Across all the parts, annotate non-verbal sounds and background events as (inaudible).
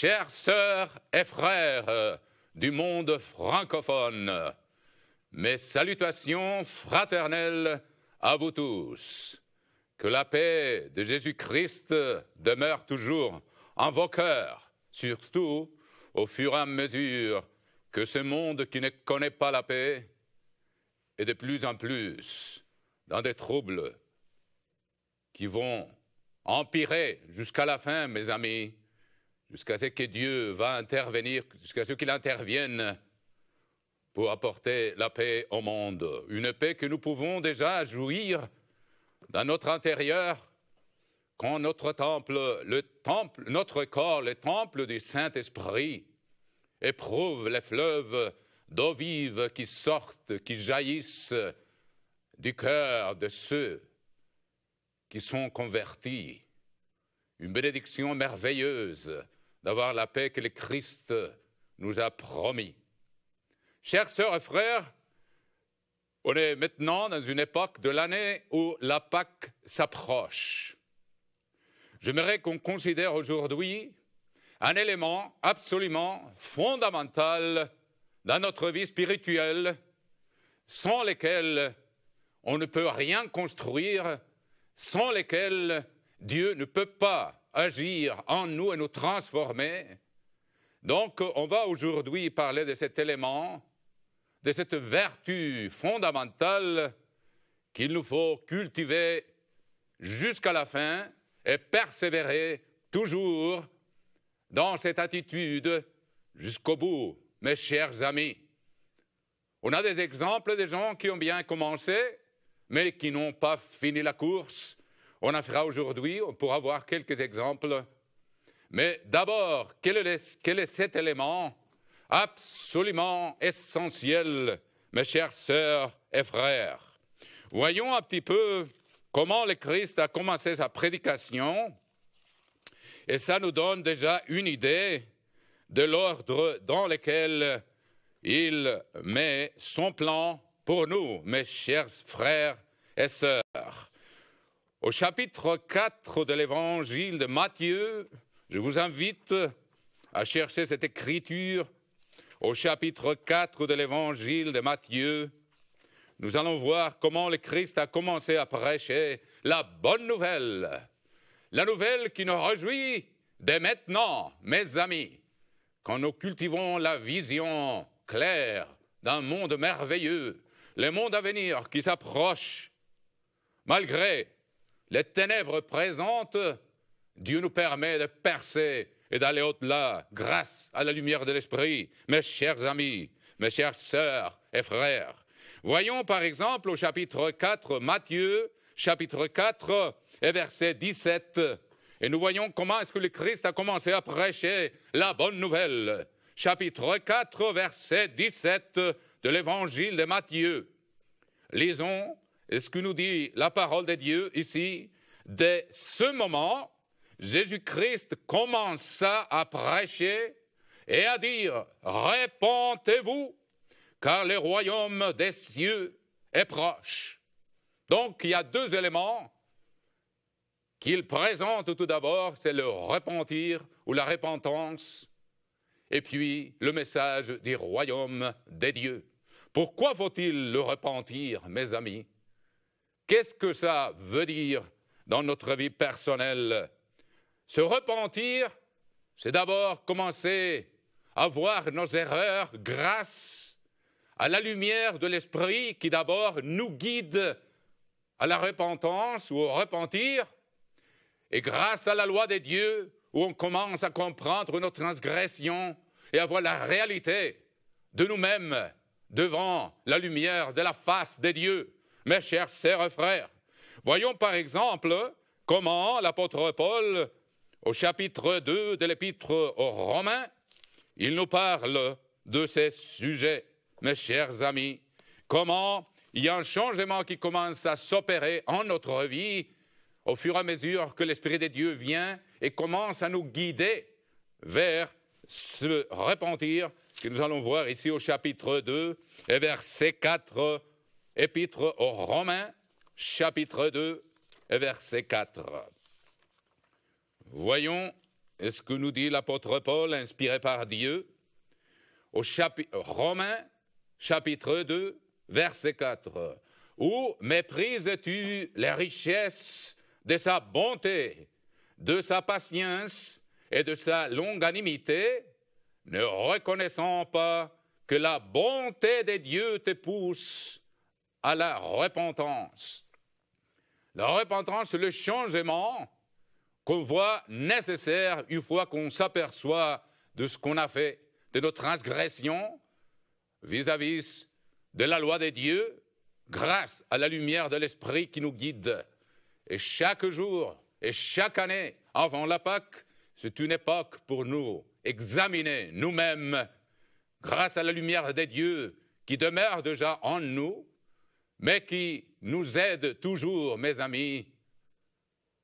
Chères sœurs et frères du monde francophone, mes salutations fraternelles à vous tous. Que la paix de Jésus-Christ demeure toujours en vos cœurs, surtout au fur et à mesure que ce monde qui ne connaît pas la paix est de plus en plus dans des troubles qui vont empirer jusqu'à la fin, mes amis jusqu'à ce que Dieu va intervenir, jusqu'à ce qu'il intervienne pour apporter la paix au monde. Une paix que nous pouvons déjà jouir dans notre intérieur quand notre temple, le temple, notre corps, le temple du Saint-Esprit, éprouve les fleuves d'eau vive qui sortent, qui jaillissent du cœur de ceux qui sont convertis. Une bénédiction merveilleuse d'avoir la paix que le Christ nous a promis. Chers sœurs et frères, on est maintenant dans une époque de l'année où la Pâque s'approche. J'aimerais qu'on considère aujourd'hui un élément absolument fondamental dans notre vie spirituelle, sans lequel on ne peut rien construire, sans lequel Dieu ne peut pas agir en nous et nous transformer. Donc, on va aujourd'hui parler de cet élément, de cette vertu fondamentale qu'il nous faut cultiver jusqu'à la fin et persévérer toujours dans cette attitude jusqu'au bout, mes chers amis. On a des exemples de gens qui ont bien commencé, mais qui n'ont pas fini la course on en fera aujourd'hui, on pourra voir quelques exemples. Mais d'abord, quel est, cet élément absolument essentiel, mes chers sœurs et frères Voyons un petit peu comment le Christ a commencé sa prédication. Et ça nous donne déjà une idée de l'ordre dans lequel il met son plan pour nous, mes chers frères et sœurs. Au chapitre 4 de l'évangile de Matthieu, je vous invite à chercher cette écriture. Au chapitre 4 de l'évangile de Matthieu, nous allons voir comment le Christ a commencé à prêcher la bonne nouvelle, la nouvelle qui nous réjouit dès maintenant, mes amis, quand nous cultivons la vision claire d'un monde merveilleux, le monde à venir qui s'approche, malgré les ténèbres présentes, Dieu nous permet de percer et d'aller au-delà grâce à la lumière de l'Esprit. Mes chers amis, mes chères sœurs et frères, voyons par exemple au chapitre 4, Matthieu, chapitre 4 et verset 17. Et nous voyons comment est-ce que le Christ a commencé à prêcher la bonne nouvelle. Chapitre 4, verset 17 de l'évangile de Matthieu. Lisons ce que nous dit la parole de Dieu ici, dès ce moment, Jésus-Christ commença à prêcher et à dire, répentez-vous, car le royaume des cieux est proche. Donc il y a deux éléments qu'il présente tout d'abord, c'est le repentir ou la repentance, et puis le message du royaume des dieux. Pourquoi faut-il le repentir, mes amis Qu'est-ce que ça veut dire dans notre vie personnelle Se repentir, c'est d'abord commencer à voir nos erreurs grâce à la lumière de l'Esprit qui d'abord nous guide à la repentance ou au repentir, et grâce à la loi des dieux où on commence à comprendre nos transgressions et à voir la réalité de nous-mêmes devant la lumière de la face des dieux mes chers sœurs et frères. Voyons par exemple comment l'apôtre Paul, au chapitre 2 de l'épître aux Romains, il nous parle de ces sujets, mes chers amis. Comment il y a un changement qui commence à s'opérer en notre vie au fur et à mesure que l'Esprit de Dieu vient et commence à nous guider vers ce repentir que nous allons voir ici au chapitre 2 et verset 4 Épître aux Romains, chapitre 2, verset 4. Voyons ce que nous dit l'apôtre Paul, inspiré par Dieu, au Romains, chapitre 2, verset 4. Où méprises-tu les richesses de sa bonté, de sa patience et de sa longanimité, ne reconnaissant pas que la bonté des dieux te pousse à la repentance. La repentance, c'est le changement qu'on voit nécessaire une fois qu'on s'aperçoit de ce qu'on a fait, de nos transgressions vis-à-vis de la loi des dieux, grâce à la lumière de l'Esprit qui nous guide. Et chaque jour et chaque année, avant la Pâque, c'est une époque pour nous examiner nous-mêmes, grâce à la lumière des dieux qui demeure déjà en nous, mais qui nous aide toujours, mes amis,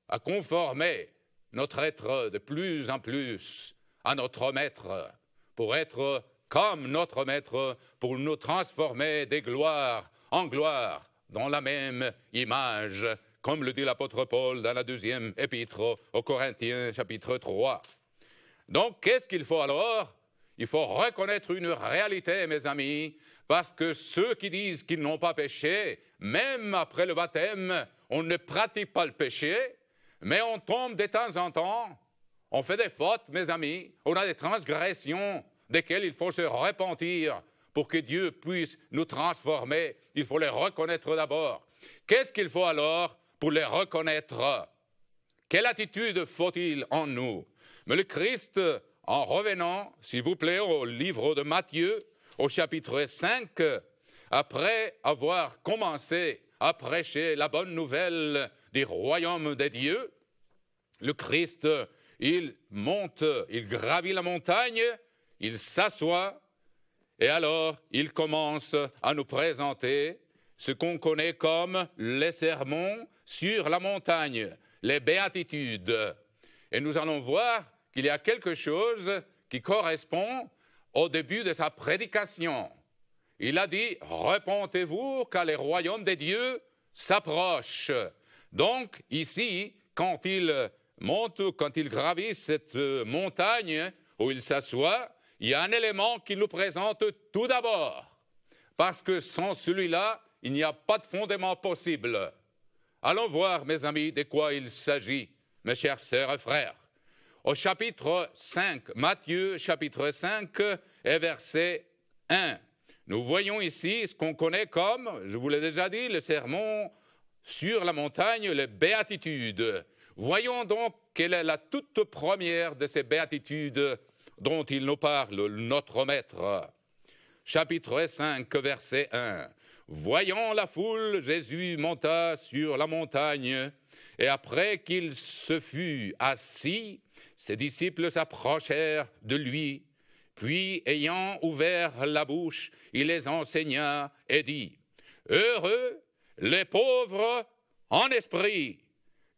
à conformer notre être de plus en plus à notre Maître, pour être comme notre Maître, pour nous transformer des gloires en gloire, dans la même image, comme le dit l'apôtre Paul dans la deuxième épître aux Corinthiens, chapitre 3. Donc, qu'est-ce qu'il faut alors Il faut reconnaître une réalité, mes amis, parce que ceux qui disent qu'ils n'ont pas péché, même après le baptême, on ne pratique pas le péché, mais on tombe de temps en temps, on fait des fautes, mes amis, on a des transgressions desquelles il faut se repentir pour que Dieu puisse nous transformer. Il faut les reconnaître d'abord. Qu'est-ce qu'il faut alors pour les reconnaître Quelle attitude faut-il en nous Mais le Christ, en revenant, s'il vous plaît, au livre de Matthieu, au chapitre 5, après avoir commencé à prêcher la bonne nouvelle du royaume des dieux, le Christ, il monte, il gravit la montagne, il s'assoit, et alors il commence à nous présenter ce qu'on connaît comme les sermons sur la montagne, les béatitudes. Et nous allons voir qu'il y a quelque chose qui correspond au début de sa prédication. Il a dit, repentez-vous car le royaume des dieux s'approche. Donc ici, quand il monte, quand il gravit cette montagne où il s'assoit, il y a un élément qu'il nous présente tout d'abord, parce que sans celui-là, il n'y a pas de fondement possible. Allons voir, mes amis, de quoi il s'agit, mes chers sœurs et frères au chapitre 5, Matthieu chapitre 5 et verset 1. Nous voyons ici ce qu'on connaît comme, je vous l'ai déjà dit, le sermon sur la montagne, les béatitudes. Voyons donc quelle est la toute première de ces béatitudes dont il nous parle, notre Maître. Chapitre 5, verset 1. Voyant la foule, Jésus monta sur la montagne, et après qu'il se fut assis, ses disciples s'approchèrent de lui, puis ayant ouvert la bouche, il les enseigna et dit, Heureux les pauvres en esprit,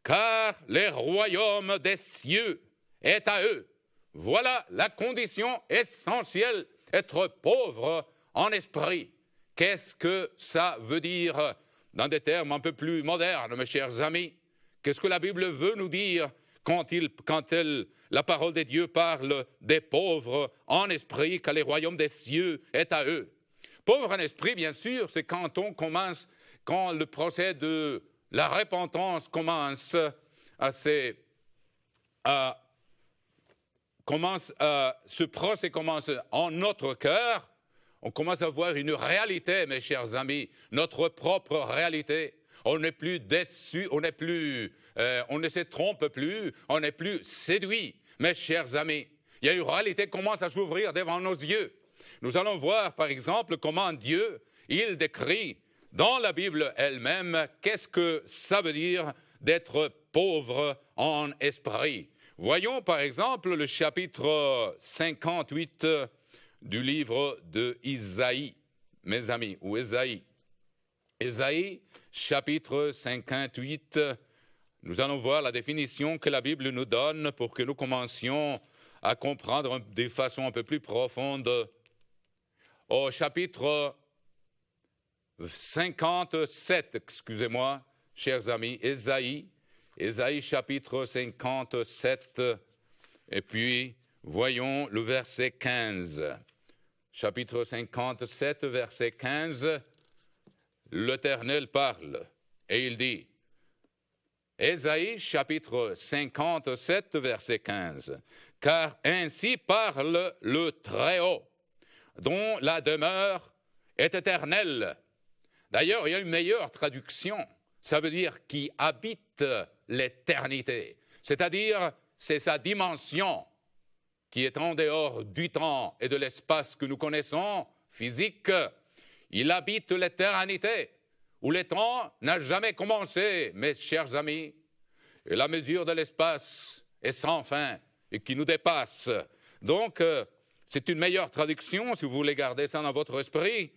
car le royaume des cieux est à eux. Voilà la condition essentielle, être pauvre en esprit. Qu'est-ce que ça veut dire dans des termes un peu plus modernes, mes chers amis Qu'est-ce que la Bible veut nous dire quand, il, quand elle, la parole de Dieu parle des pauvres en esprit, car le royaume des cieux est à eux. Pauvre en esprit, bien sûr, c'est quand on commence, quand le procès de la repentance commence à, commence à ce procès commence en notre cœur, on commence à voir une réalité, mes chers amis, notre propre réalité. On n'est plus déçu, on n'est plus euh, on ne se trompe plus, on n'est plus séduit. Mes chers amis, il y a une réalité qui commence à s'ouvrir devant nos yeux. Nous allons voir, par exemple, comment Dieu, il décrit dans la Bible elle-même qu'est-ce que ça veut dire d'être pauvre en esprit. Voyons, par exemple, le chapitre 58 du livre de Isaïe, mes amis, ou Isaïe. Isaïe, chapitre 58, nous allons voir la définition que la Bible nous donne pour que nous commencions à comprendre de façon un peu plus profonde. Au chapitre 57, excusez-moi, chers amis, Ésaïe, Ésaïe chapitre 57, et puis voyons le verset 15. Chapitre 57, verset 15, l'Éternel parle et il dit, Ésaïe chapitre 57, verset 15. Car ainsi parle le Très-Haut, dont la demeure est éternelle. D'ailleurs, il y a une meilleure traduction. Ça veut dire qui habite l'éternité. C'est-à-dire, c'est sa dimension qui est en dehors du temps et de l'espace que nous connaissons, physique. Il habite l'éternité où le temps n'a jamais commencé, mes chers amis, et la mesure de l'espace est sans fin et qui nous dépasse. Donc, euh, c'est une meilleure traduction, si vous voulez garder ça dans votre esprit,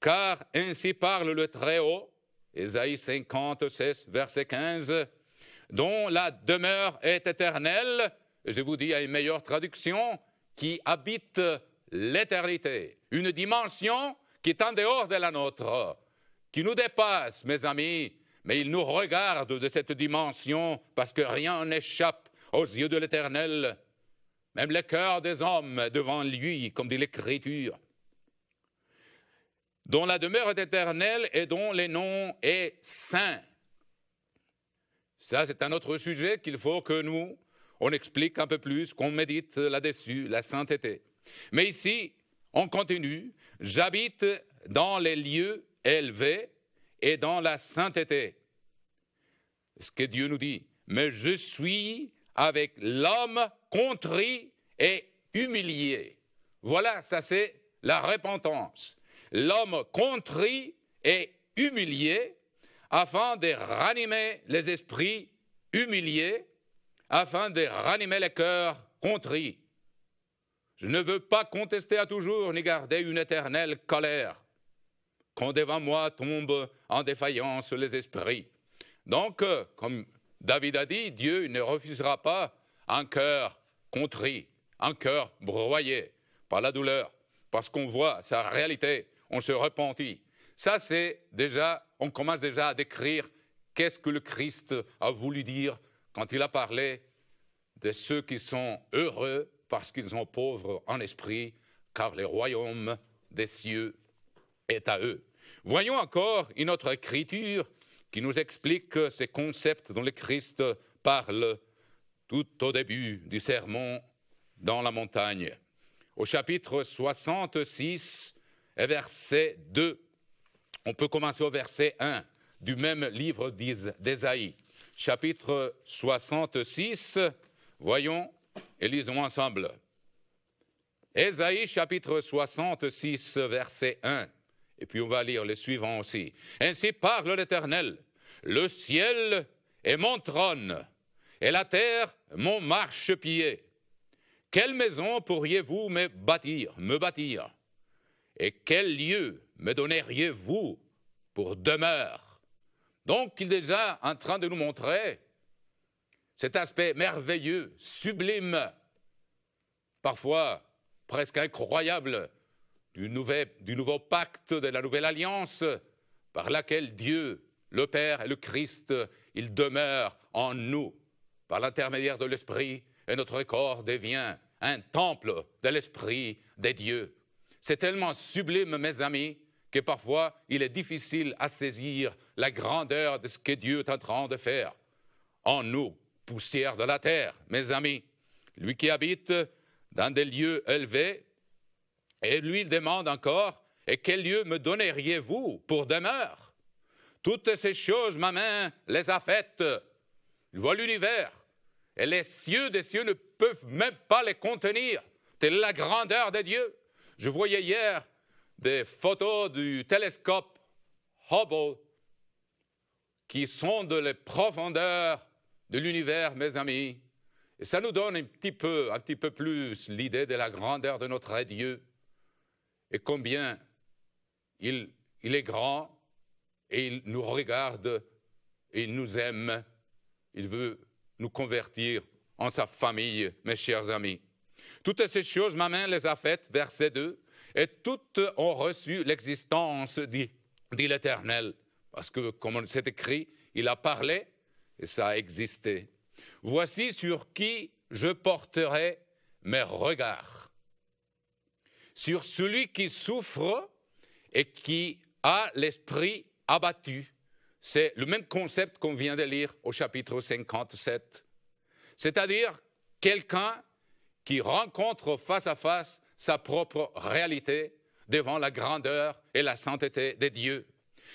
car ainsi parle le Très-Haut, Ésaïe 56, verset 15, dont la demeure est éternelle, je vous dis à une meilleure traduction, qui habite l'éternité, une dimension qui est en dehors de la nôtre qui nous dépasse, mes amis, mais il nous regarde de cette dimension parce que rien n'échappe aux yeux de l'Éternel, même le cœur des hommes devant lui, comme dit l'Écriture, dont la demeure est éternelle et dont les noms est saint. Ça, c'est un autre sujet qu'il faut que nous, on explique un peu plus, qu'on médite là-dessus, la sainteté. Mais ici, on continue. J'habite dans les lieux élevé et dans la sainteté. Ce que Dieu nous dit, mais je suis avec l'homme contrit et humilié. Voilà, ça c'est la repentance. L'homme contrit et humilié afin de ranimer les esprits humiliés, afin de ranimer les cœurs contrits. Je ne veux pas contester à toujours ni garder une éternelle colère quand devant moi tombent en défaillance les esprits. Donc, euh, comme David a dit, Dieu ne refusera pas un cœur contrit, un cœur broyé par la douleur, parce qu'on voit sa réalité, on se repentit. Ça, c'est déjà, on commence déjà à décrire qu'est-ce que le Christ a voulu dire quand il a parlé de ceux qui sont heureux parce qu'ils sont pauvres en esprit, car le royaume des cieux est à eux. Voyons encore une autre écriture qui nous explique ces concepts dont le Christ parle tout au début du sermon dans la montagne. Au chapitre 66 et verset 2, on peut commencer au verset 1 du même livre d'Ésaïe. Chapitre 66, voyons et lisons ensemble. Ésaïe chapitre 66 verset 1. Et puis on va lire les suivants aussi. Ainsi parle l'Éternel. Le ciel est mon trône et la terre mon marchepied. Quelle maison pourriez-vous me bâtir, me bâtir Et quel lieu me donneriez-vous pour demeure Donc il est déjà en train de nous montrer cet aspect merveilleux, sublime, parfois presque incroyable du, nouveau pacte, de la nouvelle alliance par laquelle Dieu, le Père et le Christ, il demeure en nous par l'intermédiaire de l'Esprit, et notre corps devient un temple de l'Esprit des dieux. C'est tellement sublime, mes amis, que parfois il est difficile à saisir la grandeur de ce que Dieu est en train de faire. En nous, poussière de la terre, mes amis, lui qui habite dans des lieux élevés, et lui il demande encore, et quel lieu me donneriez-vous pour demeure Toutes ces choses, ma main les a faites. Il voit l'univers, et les cieux des cieux ne peuvent même pas les contenir. Telle la grandeur des dieux. Je voyais hier des photos du télescope Hubble qui sont de les profondeurs de l'univers, mes amis. Et ça nous donne un petit peu, un petit peu plus l'idée de la grandeur de notre Dieu et combien il, est grand et il nous regarde et il nous aime. Il veut nous convertir en sa famille, mes chers amis. Toutes ces choses, ma main les a faites, verset 2, et toutes ont reçu l'existence, dit, dit l'Éternel. Parce que, comme c'est écrit, il a parlé et ça a existé. Voici sur qui je porterai mes regards sur celui qui souffre et qui a l'esprit abattu. C'est le même concept qu'on vient de lire au chapitre 57. C'est-à-dire quelqu'un qui rencontre face à face sa propre réalité devant la grandeur et la sainteté de Dieu.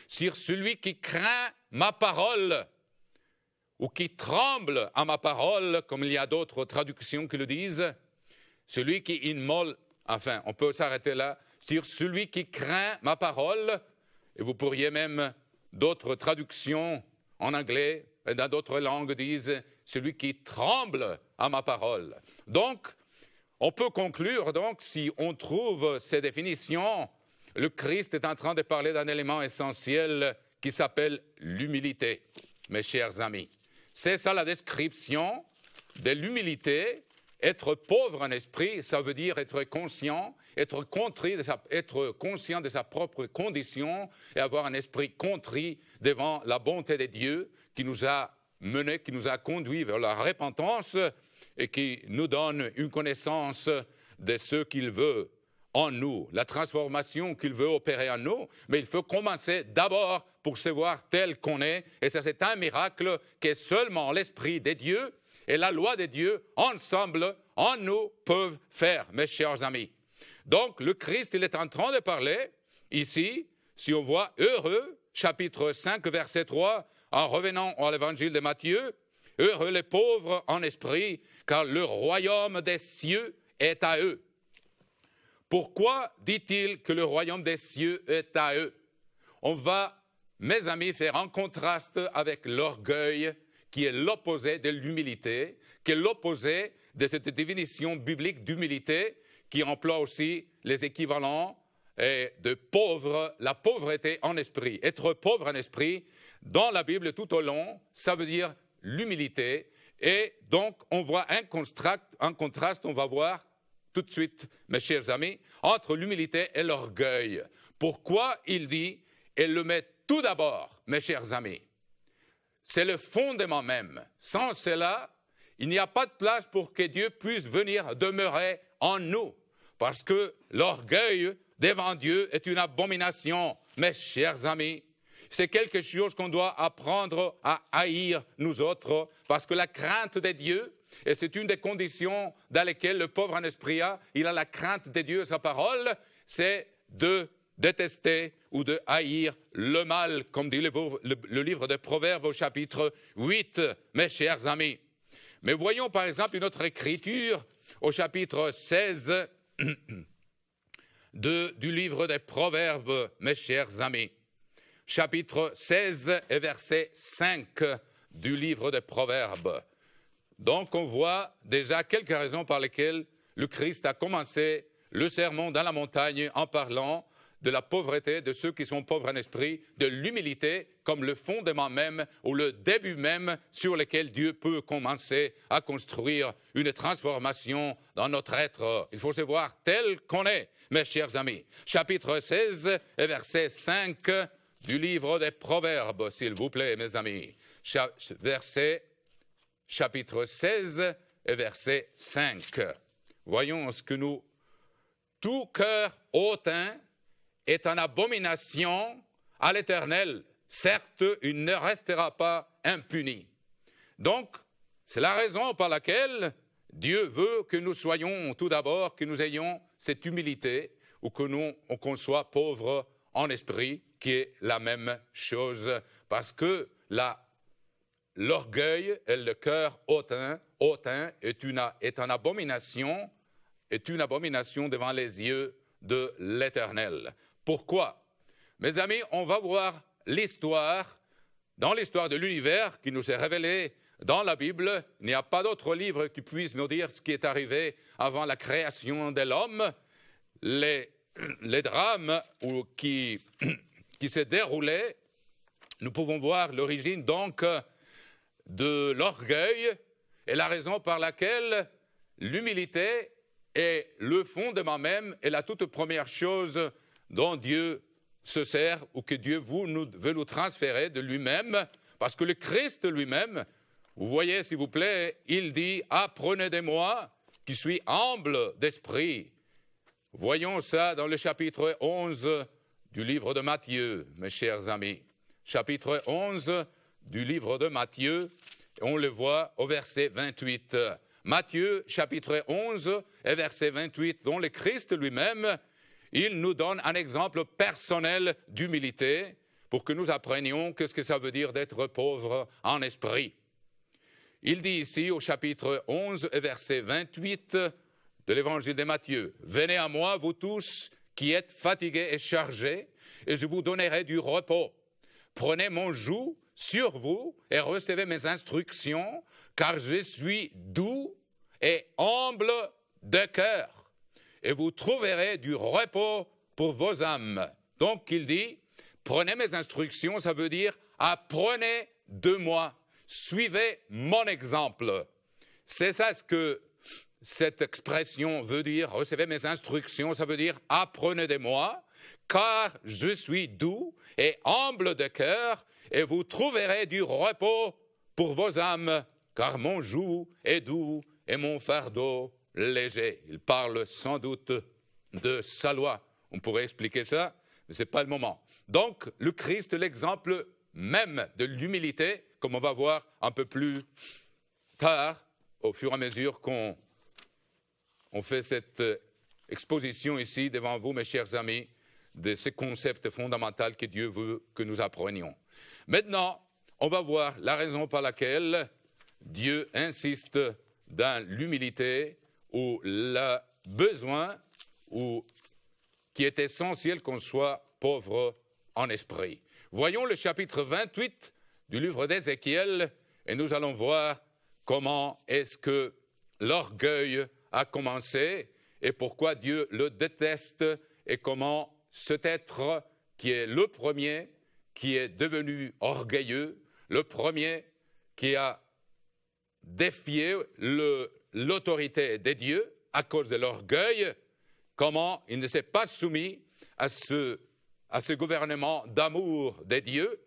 Sur celui qui craint ma parole ou qui tremble à ma parole, comme il y a d'autres traductions qui le disent, celui qui immole Enfin, on peut s'arrêter là sur celui qui craint ma parole, et vous pourriez même d'autres traductions en anglais et dans d'autres langues disent celui qui tremble à ma parole. Donc, on peut conclure, donc, si on trouve ces définitions, le Christ est en train de parler d'un élément essentiel qui s'appelle l'humilité, mes chers amis. C'est ça la description de l'humilité être pauvre en esprit, ça veut dire être conscient, être, contrit être conscient de sa propre condition et avoir un esprit contrit devant la bonté de Dieu qui nous a menés, qui nous a conduits vers la repentance et qui nous donne une connaissance de ce qu'il veut en nous, la transformation qu'il veut opérer en nous, mais il faut commencer d'abord pour se voir tel qu'on est, et ça c'est un miracle qu'est seulement l'Esprit des dieux et la loi de Dieu, ensemble, en nous, peuvent faire, mes chers amis. Donc, le Christ, il est en train de parler, ici, si on voit heureux, chapitre 5, verset 3, en revenant à l'évangile de Matthieu, heureux les pauvres en esprit, car le royaume des cieux est à eux. Pourquoi dit-il que le royaume des cieux est à eux On va, mes amis, faire un contraste avec l'orgueil qui est l'opposé de l'humilité, qui est l'opposé de cette définition biblique d'humilité qui emploie aussi les équivalents de pauvre, la pauvreté en esprit. Être pauvre en esprit, dans la Bible tout au long, ça veut dire l'humilité. Et donc, on voit un contraste, un contraste, on va voir tout de suite, mes chers amis, entre l'humilité et l'orgueil. Pourquoi il dit, et le met tout d'abord, mes chers amis c'est le fondement même. Sans cela, il n'y a pas de place pour que Dieu puisse venir demeurer en nous, parce que l'orgueil devant Dieu est une abomination. Mes chers amis, c'est quelque chose qu'on doit apprendre à haïr nous autres, parce que la crainte de Dieu, et c'est une des conditions dans lesquelles le pauvre en esprit a, il a la crainte de Dieu, sa parole, c'est de détester ou de haïr le mal, comme dit le, livre des Proverbes au chapitre 8, mes chers amis. Mais voyons par exemple une autre écriture au chapitre 16 du livre des Proverbes, mes chers amis. Chapitre 16 et verset 5 du livre des Proverbes. Donc on voit déjà quelques raisons par lesquelles le Christ a commencé le sermon dans la montagne en parlant de la pauvreté de ceux qui sont pauvres en esprit, de l'humilité comme le fondement même ou le début même sur lequel Dieu peut commencer à construire une transformation dans notre être. Il faut se voir tel qu'on est, mes chers amis. Chapitre 16 et verset 5 du livre des Proverbes, s'il vous plaît, mes amis. verset, chapitre 16 et verset 5. Voyons ce que nous tout cœur hautain est en abomination à l'Éternel. Certes, il ne restera pas impuni. Donc, c'est la raison par laquelle Dieu veut que nous soyons tout d'abord, que nous ayons cette humilité, ou que nous, qu'on soit pauvres en esprit, qui est la même chose, parce que l'orgueil et le cœur hautain, hautain est, une, est abomination, est une abomination devant les yeux de l'Éternel. Pourquoi Mes amis, on va voir l'histoire, dans l'histoire de l'univers qui nous est révélée dans la Bible, il n'y a pas d'autre livre qui puisse nous dire ce qui est arrivé avant la création de l'homme, les, les, drames qui, (clears throat) qui se déroulaient. Nous pouvons voir l'origine donc de l'orgueil et la raison par laquelle l'humilité est le fondement même et la toute première chose dont Dieu se sert ou que Dieu veut nous transférer de lui-même, parce que le Christ lui-même, vous voyez, s'il vous plaît, il dit Apprenez de moi qui suis humble d'esprit. Voyons ça dans le chapitre 11 du livre de Matthieu, mes chers amis. Chapitre 11 du livre de Matthieu, on le voit au verset 28. Matthieu, chapitre 11 et verset 28, dont le Christ lui-même il nous donne un exemple personnel d'humilité pour que nous apprenions ce que ça veut dire d'être pauvre en esprit. Il dit ici au chapitre 11, verset 28 de l'évangile de Matthieu, Venez à moi, vous tous qui êtes fatigués et chargés, et je vous donnerai du repos. Prenez mon joug sur vous et recevez mes instructions, car je suis doux et humble de cœur et vous trouverez du repos pour vos âmes. Donc il dit, prenez mes instructions, ça veut dire apprenez de moi, suivez mon exemple. C'est ça ce que cette expression veut dire, recevez mes instructions, ça veut dire apprenez de moi, car je suis doux et humble de cœur, et vous trouverez du repos pour vos âmes, car mon joug est doux et mon fardeau léger. Il parle sans doute de sa loi. On pourrait expliquer ça, mais ce n'est pas le moment. Donc, le Christ, l'exemple même de l'humilité, comme on va voir un peu plus tard, au fur et à mesure qu'on fait cette exposition ici devant vous, mes chers amis, de ce concept fondamental que Dieu veut que nous apprenions. Maintenant, on va voir la raison par laquelle Dieu insiste dans l'humilité ou le besoin ou qui est essentiel qu'on soit pauvre en esprit. Voyons le chapitre 28 du livre d'Ézéchiel et nous allons voir comment est-ce que l'orgueil a commencé et pourquoi Dieu le déteste et comment cet être qui est le premier, qui est devenu orgueilleux, le premier qui a défié le, l'autorité des dieux à cause de l'orgueil, comment il ne s'est pas soumis à ce, gouvernement d'amour des dieux.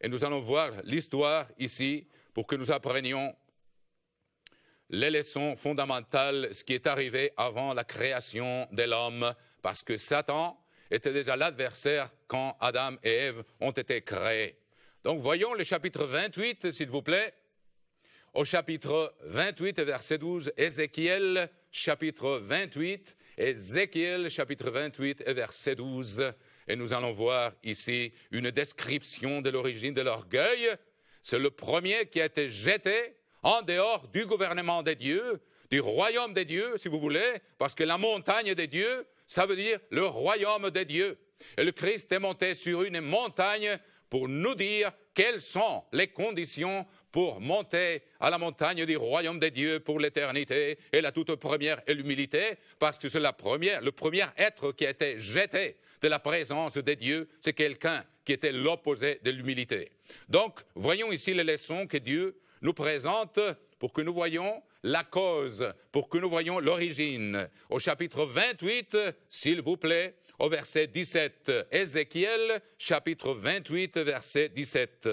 Et nous allons voir l'histoire ici pour que nous apprenions les leçons fondamentales, ce qui est arrivé avant la création de l'homme, parce que Satan était déjà l'adversaire quand Adam et Ève ont été créés. Donc voyons le chapitre 28, s'il vous plaît au chapitre 28, verset 12, Ézéchiel, chapitre 28, Ézéchiel, chapitre 28, verset 12. Et nous allons voir ici une description de l'origine de l'orgueil. C'est le premier qui a été jeté en dehors du gouvernement des dieux, du royaume des dieux, si vous voulez, parce que la montagne des dieux, ça veut dire le royaume des dieux. Et le Christ est monté sur une montagne pour nous dire quelles sont les conditions pour monter à la montagne du royaume des dieux pour l'éternité et la toute première est l'humilité, parce que c'est la première, le premier être qui a été jeté de la présence des dieux, c'est quelqu'un qui était l'opposé de l'humilité. Donc, voyons ici les leçons que Dieu nous présente pour que nous voyons la cause, pour que nous voyons l'origine. Au chapitre 28, s'il vous plaît, au verset 17, Ézéchiel, chapitre 28, verset 17.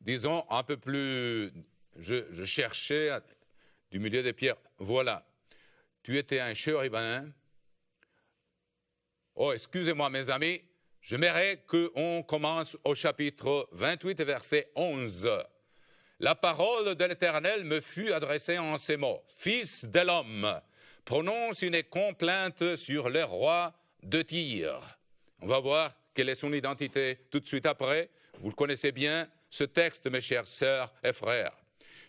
disons, un peu plus. Je, cherchais du milieu des pierres. Voilà. Tu étais un chérubin. Oh, excusez-moi, mes amis. que qu'on commence au chapitre 28, verset 11. La parole de l'Éternel me fut adressée en ces mots. Fils de l'homme, prononce une complainte sur le roi de Tyr. On va voir quelle est son identité tout de suite après. Vous le connaissez bien, ce texte, mes chères sœurs et frères.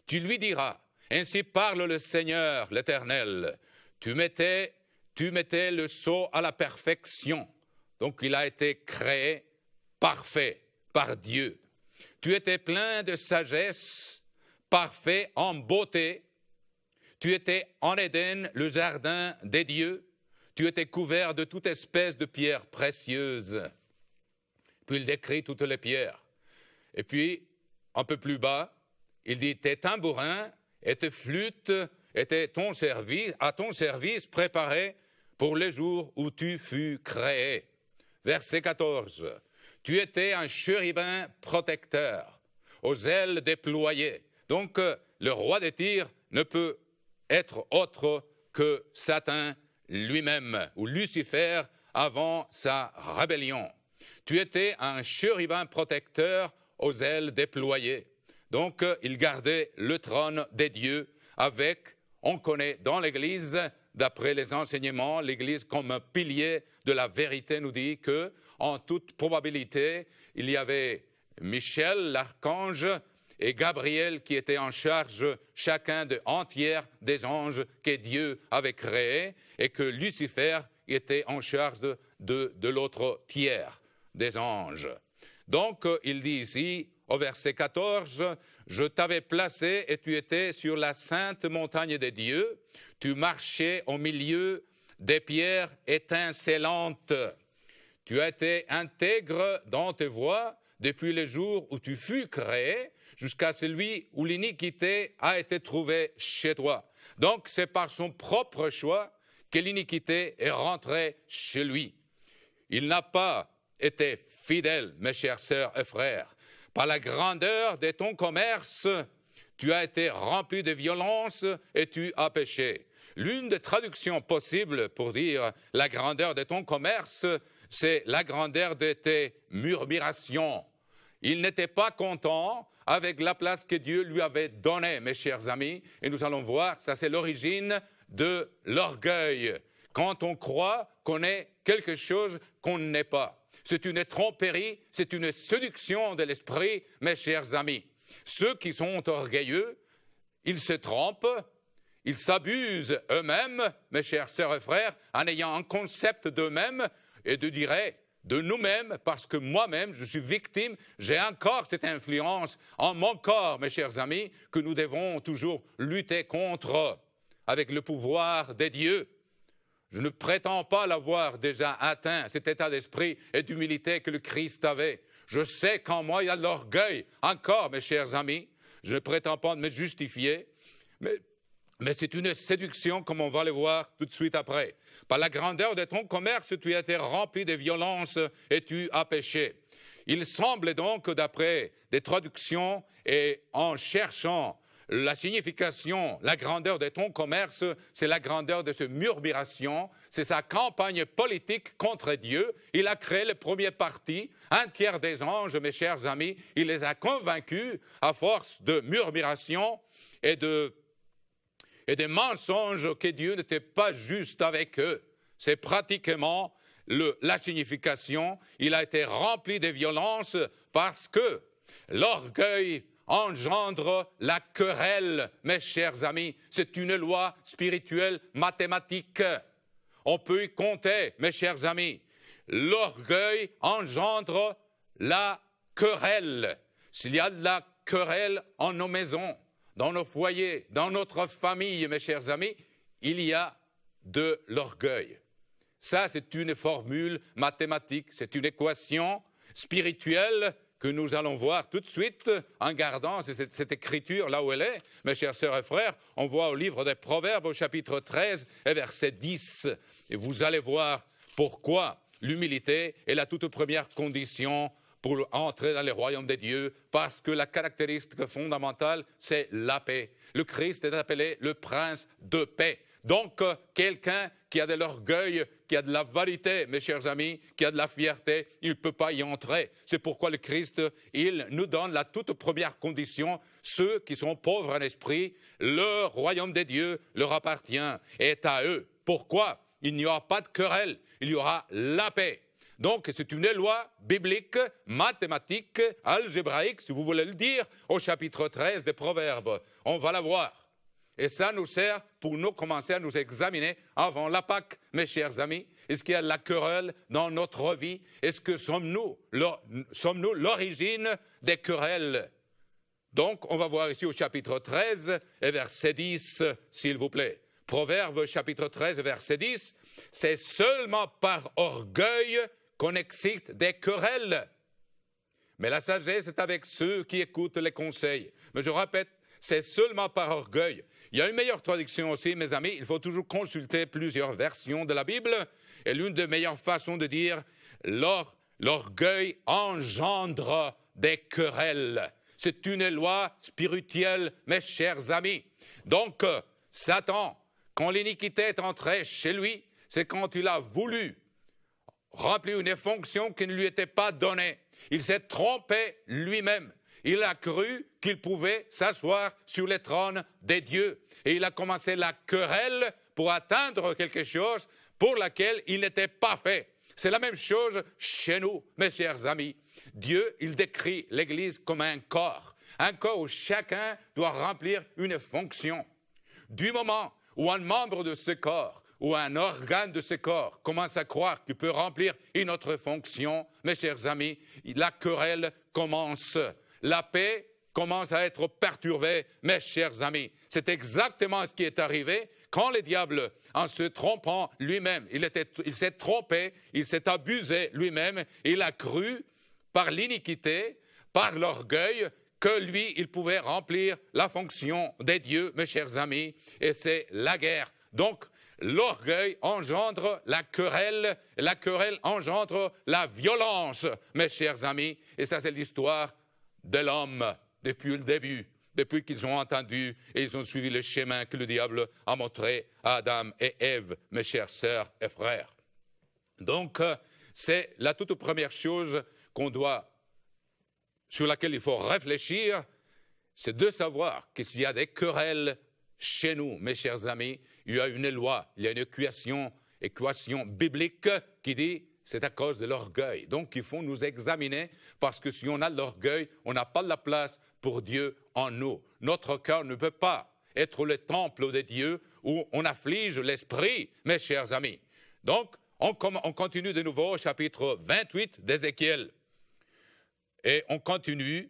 Tu lui diras, Ainsi parle le Seigneur, l'Éternel, tu mettais, tu mettais le sceau à la perfection, donc il a été créé parfait par Dieu. Tu étais plein de sagesse, parfait en beauté. Tu étais en Éden, le jardin des dieux. Tu étais couvert de toute espèce de pierres précieuses. Puis il décrit toutes les pierres. Et puis, un peu plus bas, il dit Tes tambourins et tes flûtes étaient à ton service préparés pour les jours où tu fus créé. Verset 14 Tu étais un chérubin protecteur, aux ailes déployées. Donc, le roi des tirs ne peut être autre que Satan lui-même, ou Lucifer avant sa rébellion. Tu étais un chérubin protecteur aux ailes déployées. Donc, euh, il gardait le trône des dieux avec, on connaît dans l'Église, d'après les enseignements, l'Église comme un pilier de la vérité nous dit que, en toute probabilité, il y avait Michel, l'archange, et Gabriel qui étaient en charge chacun de entière des anges que Dieu avait créés, et que Lucifer était en charge de l'autre tiers des anges. Donc, euh, il dit ici, au verset 14, Je t'avais placé et tu étais sur la sainte montagne des dieux, tu marchais au milieu des pierres étincelantes. Tu as été intègre dans tes voies depuis le jour où tu fus créé jusqu'à celui où l'iniquité a été trouvée chez toi. Donc c'est par son propre choix que l'iniquité est rentrée chez lui. Il n'a pas été fidèle, mes chers sœurs et frères, par la grandeur de ton commerce, tu as été rempli de violence et tu as péché. L'une des traductions possibles pour dire la grandeur de ton commerce, c'est la grandeur de tes murmurations. Il n'était pas content avec la place que Dieu lui avait donnée, mes chers amis, et nous allons voir, ça c'est l'origine de l'orgueil, quand on croit qu'on est quelque chose qu'on n'est pas. C'est une tromperie, c'est une séduction de l'esprit, mes chers amis. Ceux qui sont orgueilleux, ils se trompent, ils s'abusent eux-mêmes, mes chers sœurs et frères, en ayant un concept d'eux-mêmes et de dire de nous-mêmes, parce que moi-même, je suis victime, j'ai encore cette influence en mon corps, mes chers amis, que nous devons toujours lutter contre avec le pouvoir des dieux. Je ne prétends pas l'avoir déjà atteint, cet état d'esprit et d'humilité que le Christ avait. Je sais qu'en moi, il y a l'orgueil. Encore, mes chers amis, je ne prétends pas me justifier, mais, c'est une séduction, comme on va le voir tout de suite après. Par la grandeur de ton commerce, tu as été rempli de violences et tu as péché. Il semble donc, d'après des traductions et en cherchant la signification, la grandeur de ton commerce, c'est la grandeur de ce murmuration, c'est sa campagne politique contre Dieu. Il a créé le premier parti, un tiers des anges, mes chers amis, il les a convaincus à force de murmuration et de, et de mensonges que Dieu n'était pas juste avec eux. C'est pratiquement le, la signification. Il a été rempli de violence parce que l'orgueil engendre la querelle, mes chers amis. C'est une loi spirituelle mathématique. On peut y compter, mes chers amis. L'orgueil engendre la querelle. S'il y a de la querelle en nos maisons, dans nos foyers, dans notre famille, mes chers amis, il y a de l'orgueil. Ça, c'est une formule mathématique, c'est une équation spirituelle que nous allons voir tout de suite en gardant cette, écriture là où elle est. Mes chers sœurs et frères, on voit au livre des Proverbes au chapitre 13 et verset 10. Et vous allez voir pourquoi l'humilité est la toute première condition pour entrer dans le royaume des dieux, parce que la caractéristique fondamentale, c'est la paix. Le Christ est appelé le prince de paix. Donc, euh, quelqu'un qui a de l'orgueil, qui a de la vanité, mes chers amis, qui a de la fierté, il ne peut pas y entrer. C'est pourquoi le Christ, il nous donne la toute première condition, ceux qui sont pauvres en esprit, le royaume des dieux leur appartient, est à eux. Pourquoi Il n'y aura pas de querelle, il y aura la paix. Donc, c'est une loi biblique, mathématique, algébraïque, si vous voulez le dire, au chapitre 13 des Proverbes. On va la voir. Et ça nous sert pour nous commencer à nous examiner avant la Pâque, mes chers amis. Est-ce qu'il y a la querelle dans notre vie Est-ce que sommes-nous sommes l'origine des querelles Donc, on va voir ici au chapitre 13 et verset 10, s'il vous plaît. Proverbe chapitre 13, verset 10, c'est seulement par orgueil qu'on excite des querelles. Mais la sagesse est avec ceux qui écoutent les conseils. Mais je répète, c'est seulement par orgueil. Il y a une meilleure traduction aussi, mes amis. Il faut toujours consulter plusieurs versions de la Bible. Et l'une des meilleures façons de dire l'orgueil engendre des querelles. C'est une loi spirituelle, mes chers amis. Donc, euh, Satan, quand l'iniquité est entrée chez lui, c'est quand il a voulu remplir une fonction qui ne lui était pas donnée. Il s'est trompé lui-même il a cru qu'il pouvait s'asseoir sur les trônes des dieux. Et il a commencé la querelle pour atteindre quelque chose pour laquelle il n'était pas fait. C'est la même chose chez nous, mes chers amis. Dieu, il décrit l'Église comme un corps, un corps où chacun doit remplir une fonction. Du moment où un membre de ce corps ou un organe de ce corps commence à croire qu'il peut remplir une autre fonction, mes chers amis, la querelle commence la paix commence à être perturbée, mes chers amis. C'est exactement ce qui est arrivé quand le diable, en se trompant lui-même, il, s'est trompé, il s'est abusé lui-même, il a cru par l'iniquité, par l'orgueil, que lui, il pouvait remplir la fonction des dieux, mes chers amis, et c'est la guerre. Donc, l'orgueil engendre la querelle, la querelle engendre la violence, mes chers amis, et ça, c'est l'histoire de l'homme depuis le début, depuis qu'ils ont entendu et ils ont suivi le chemin que le diable a montré à Adam et Ève, mes chers sœurs et frères. Donc, euh, c'est la toute première chose qu'on doit, sur laquelle il faut réfléchir, c'est de savoir qu'il y a des querelles chez nous, mes chers amis, il y a une loi, il y a une équation, équation biblique qui dit c'est à cause de l'orgueil. Donc, il faut nous examiner parce que si on a l'orgueil, on n'a pas la place pour Dieu en nous. Notre cœur ne peut pas être le temple de Dieu où on afflige l'esprit, mes chers amis. Donc, on, on continue de nouveau au chapitre 28 d'Ézéchiel. Et on continue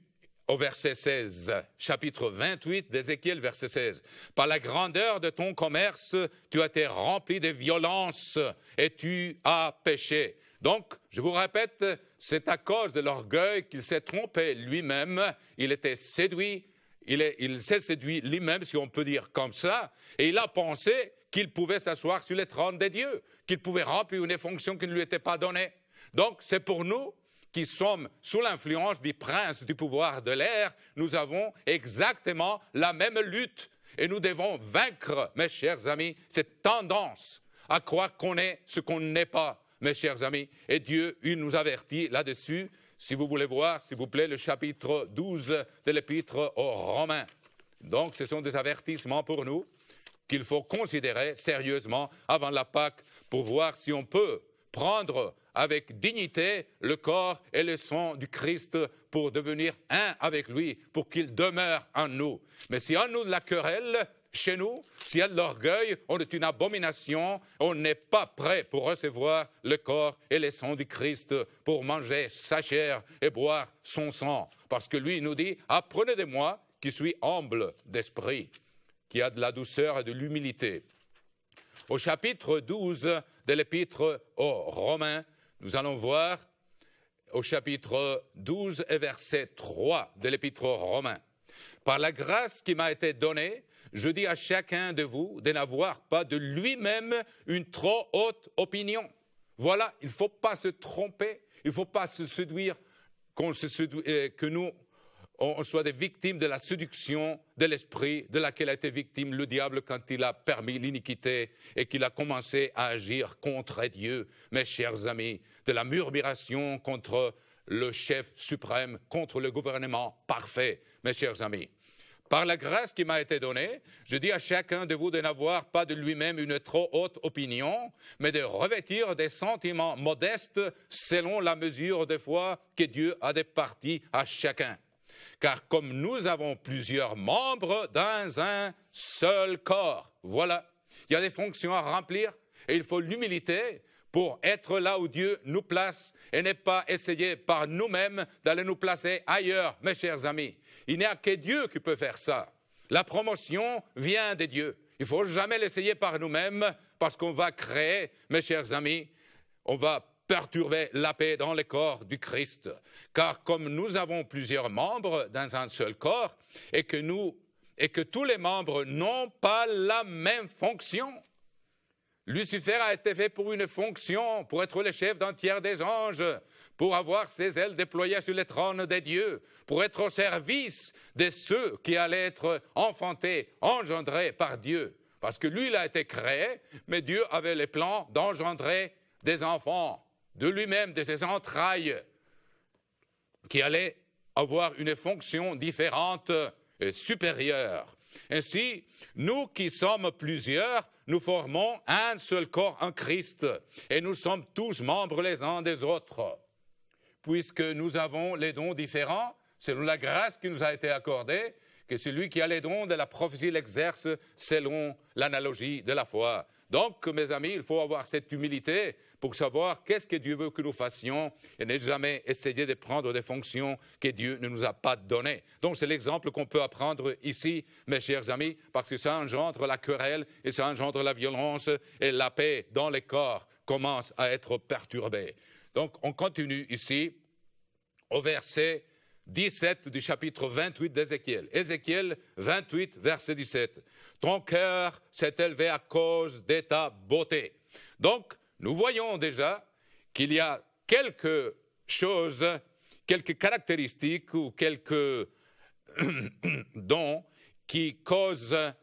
au verset 16, chapitre 28 d'Ézéchiel, verset 16. Par la grandeur de ton commerce, tu as été rempli de violence et tu as péché. Donc, je vous répète, c'est à cause de l'orgueil qu'il s'est trompé lui-même. Il était séduit, il, s'est séduit lui-même, si on peut dire comme ça, et il a pensé qu'il pouvait s'asseoir sur les trônes des dieux, qu'il pouvait remplir une fonction qui ne lui était pas donnée. Donc, c'est pour nous qui sommes sous l'influence du prince du pouvoir de l'air, nous avons exactement la même lutte. Et nous devons vaincre, mes chers amis, cette tendance à croire qu'on est ce qu'on n'est pas mes chers amis. Et Dieu, nous avertit là-dessus. Si vous voulez voir, s'il vous plaît, le chapitre 12 de l'épître aux Romains. Donc, ce sont des avertissements pour nous qu'il faut considérer sérieusement avant la Pâque pour voir si on peut prendre avec dignité le corps et le sang du Christ pour devenir un avec lui, pour qu'il demeure en nous. Mais si en nous de la querelle, chez nous, s'il y a de l'orgueil, on est une abomination, on n'est pas prêt pour recevoir le corps et le sang du Christ, pour manger sa chair et boire son sang. Parce que lui, nous dit, apprenez de moi qui suis humble d'esprit, qui a de la douceur et de l'humilité. Au chapitre 12 de l'épître aux Romains, nous allons voir au chapitre 12 et verset 3 de l'épître aux Romains. Par la grâce qui m'a été donnée, je dis à chacun de vous de n'avoir pas de lui-même une trop haute opinion. Voilà, il ne faut pas se tromper, il ne faut pas se séduire, euh, que nous on soit des victimes de la séduction de l'esprit de laquelle a été victime le diable quand il a permis l'iniquité et qu'il a commencé à agir contre Dieu, mes chers amis, de la murmuration contre le chef suprême, contre le gouvernement parfait, mes chers amis. Par la grâce qui m'a été donnée, je dis à chacun de vous de n'avoir pas de lui-même une trop haute opinion, mais de revêtir des sentiments modestes selon la mesure de foi que Dieu a départie à chacun. Car comme nous avons plusieurs membres dans un seul corps, voilà, il y a des fonctions à remplir et il faut l'humilité pour être là où Dieu nous place et ne pas essayer par nous-mêmes d'aller nous placer ailleurs, mes chers amis. Il n'y a que Dieu qui peut faire ça. La promotion vient de Dieu. Il ne faut jamais l'essayer par nous-mêmes parce qu'on va créer, mes chers amis, on va perturber la paix dans le corps du Christ. Car comme nous avons plusieurs membres dans un seul corps et que nous et que tous les membres n'ont pas la même fonction, Lucifer a été fait pour une fonction, pour être le chef d'un tiers des anges, pour avoir ses ailes déployées sur les trônes des dieux, pour être au service de ceux qui allaient être enfantés, engendrés par Dieu. Parce que lui, il a été créé, mais Dieu avait le plan d'engendrer des enfants, de lui-même, de ses entrailles, qui allaient avoir une fonction différente et supérieure. Ainsi, nous qui sommes plusieurs, nous formons un seul corps en Christ, et nous sommes tous membres les uns des autres. Puisque nous avons les dons différents, selon la grâce qui nous a été accordée, que celui qui a les dons de la prophétie l'exerce selon l'analogie de la foi. Donc, mes amis, il faut avoir cette humilité pour savoir qu'est-ce que Dieu veut que nous fassions et ne jamais essayer de prendre des fonctions que Dieu ne nous a pas données. Donc c'est l'exemple qu'on peut apprendre ici, mes chers amis, parce que ça engendre la querelle et ça engendre la violence et la paix dans les corps commence à être perturbée. Donc on continue ici au verset 17 du chapitre 28 d'Ézéchiel. Ézéchiel 28, verset 17. Ton cœur s'est élevé à cause de ta beauté. Donc, nous voyons déjà qu'il y a quelques choses, quelques caractéristiques ou quelques (clears throat) dons qui causent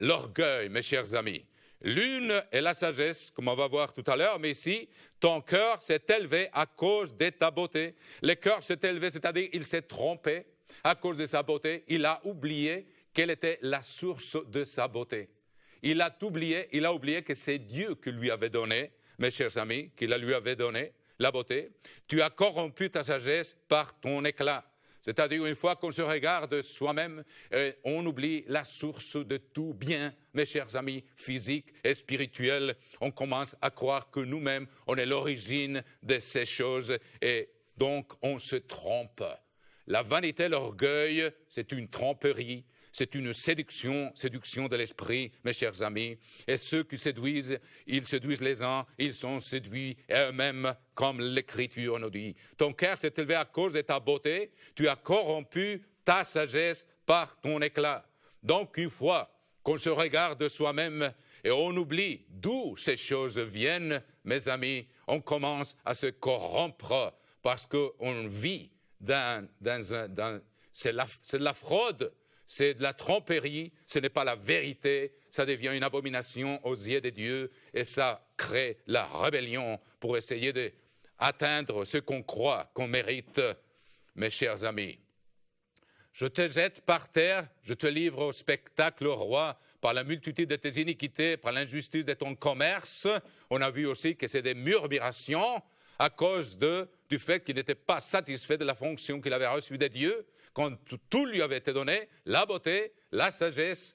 l'orgueil, mes chers amis. L'une est la sagesse, comme on va voir tout à l'heure, mais si ton cœur s'est élevé à cause de ta beauté. Le cœur s'est élevé, c'est-à-dire il s'est trompé à cause de sa beauté. Il a oublié quelle était la source de sa beauté. Il a oublié, il a oublié que c'est Dieu qui lui avait donné, mes chers amis, qui la lui avait donné, la beauté. Tu as corrompu ta sagesse par ton éclat. C'est-à-dire, une fois qu'on se regarde soi-même, euh, on oublie la source de tout bien, mes chers amis, physique et spirituel. On commence à croire que nous-mêmes, on est l'origine de ces choses et donc on se trompe. La vanité, l'orgueil, c'est une tromperie. C'est une séduction, séduction de l'esprit, mes chers amis. Et ceux qui séduisent, ils séduisent les uns, ils sont séduits eux-mêmes, comme l'Écriture nous dit. Ton cœur s'est élevé à cause de ta beauté, tu as corrompu ta sagesse par ton éclat. Donc, une fois qu'on se regarde soi-même et on oublie d'où ces choses viennent, mes amis, on commence à se corrompre parce qu'on vit dans, un... c'est la, la fraude c'est de la tromperie, ce n'est pas la vérité, ça devient une abomination aux yeux des dieux et ça crée la rébellion pour essayer d'atteindre ce qu'on croit qu'on mérite, mes chers amis. Je te jette par terre, je te livre au spectacle, au roi, par la multitude de tes iniquités, par l'injustice de ton commerce. On a vu aussi que c'est des murmurations à cause du fait qu'il n'était pas satisfait de la fonction qu'il avait reçue des dieux quand tout lui avait été donné, la beauté, la sagesse,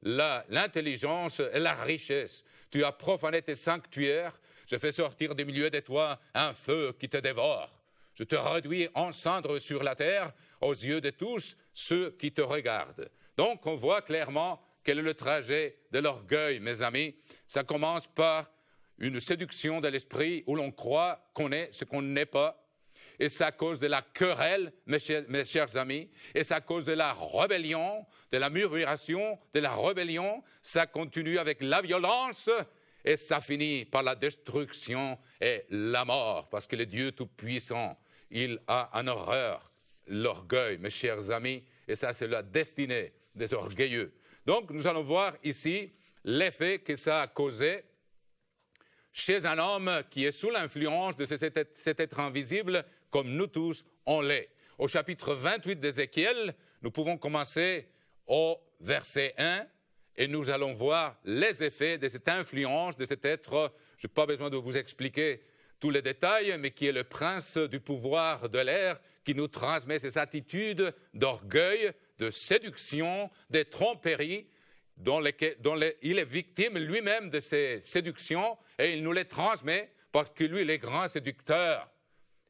l'intelligence et la richesse. Tu as profané tes sanctuaires, je fais sortir du milieu de toi un feu qui te dévore. Je te réduis en cendres sur la terre aux yeux de tous ceux qui te regardent. Donc on voit clairement quel est le trajet de l'orgueil, mes amis. Ça commence par une séduction de l'esprit où l'on croit qu'on est ce qu'on n'est pas et ça cause de la querelle, mes chers, amis, et ça cause de la rébellion, de la murmuration, de la rébellion, ça continue avec la violence, et ça finit par la destruction et la mort, parce que le Dieu Tout-Puissant, il a en horreur l'orgueil, mes chers amis, et ça c'est la destinée des orgueilleux. Donc nous allons voir ici l'effet que ça a causé chez un homme qui est sous l'influence de cet, être invisible comme nous tous, on l'est. Au chapitre 28 d'Ézéchiel, nous pouvons commencer au verset 1 et nous allons voir les effets de cette influence, de cet être, je n'ai pas besoin de vous expliquer tous les détails, mais qui est le prince du pouvoir de l'air, qui nous transmet ses attitudes d'orgueil, de séduction, des tromperies, dont, dont il est victime lui-même de ces séductions, et il nous les transmet parce que lui, il est grand séducteur.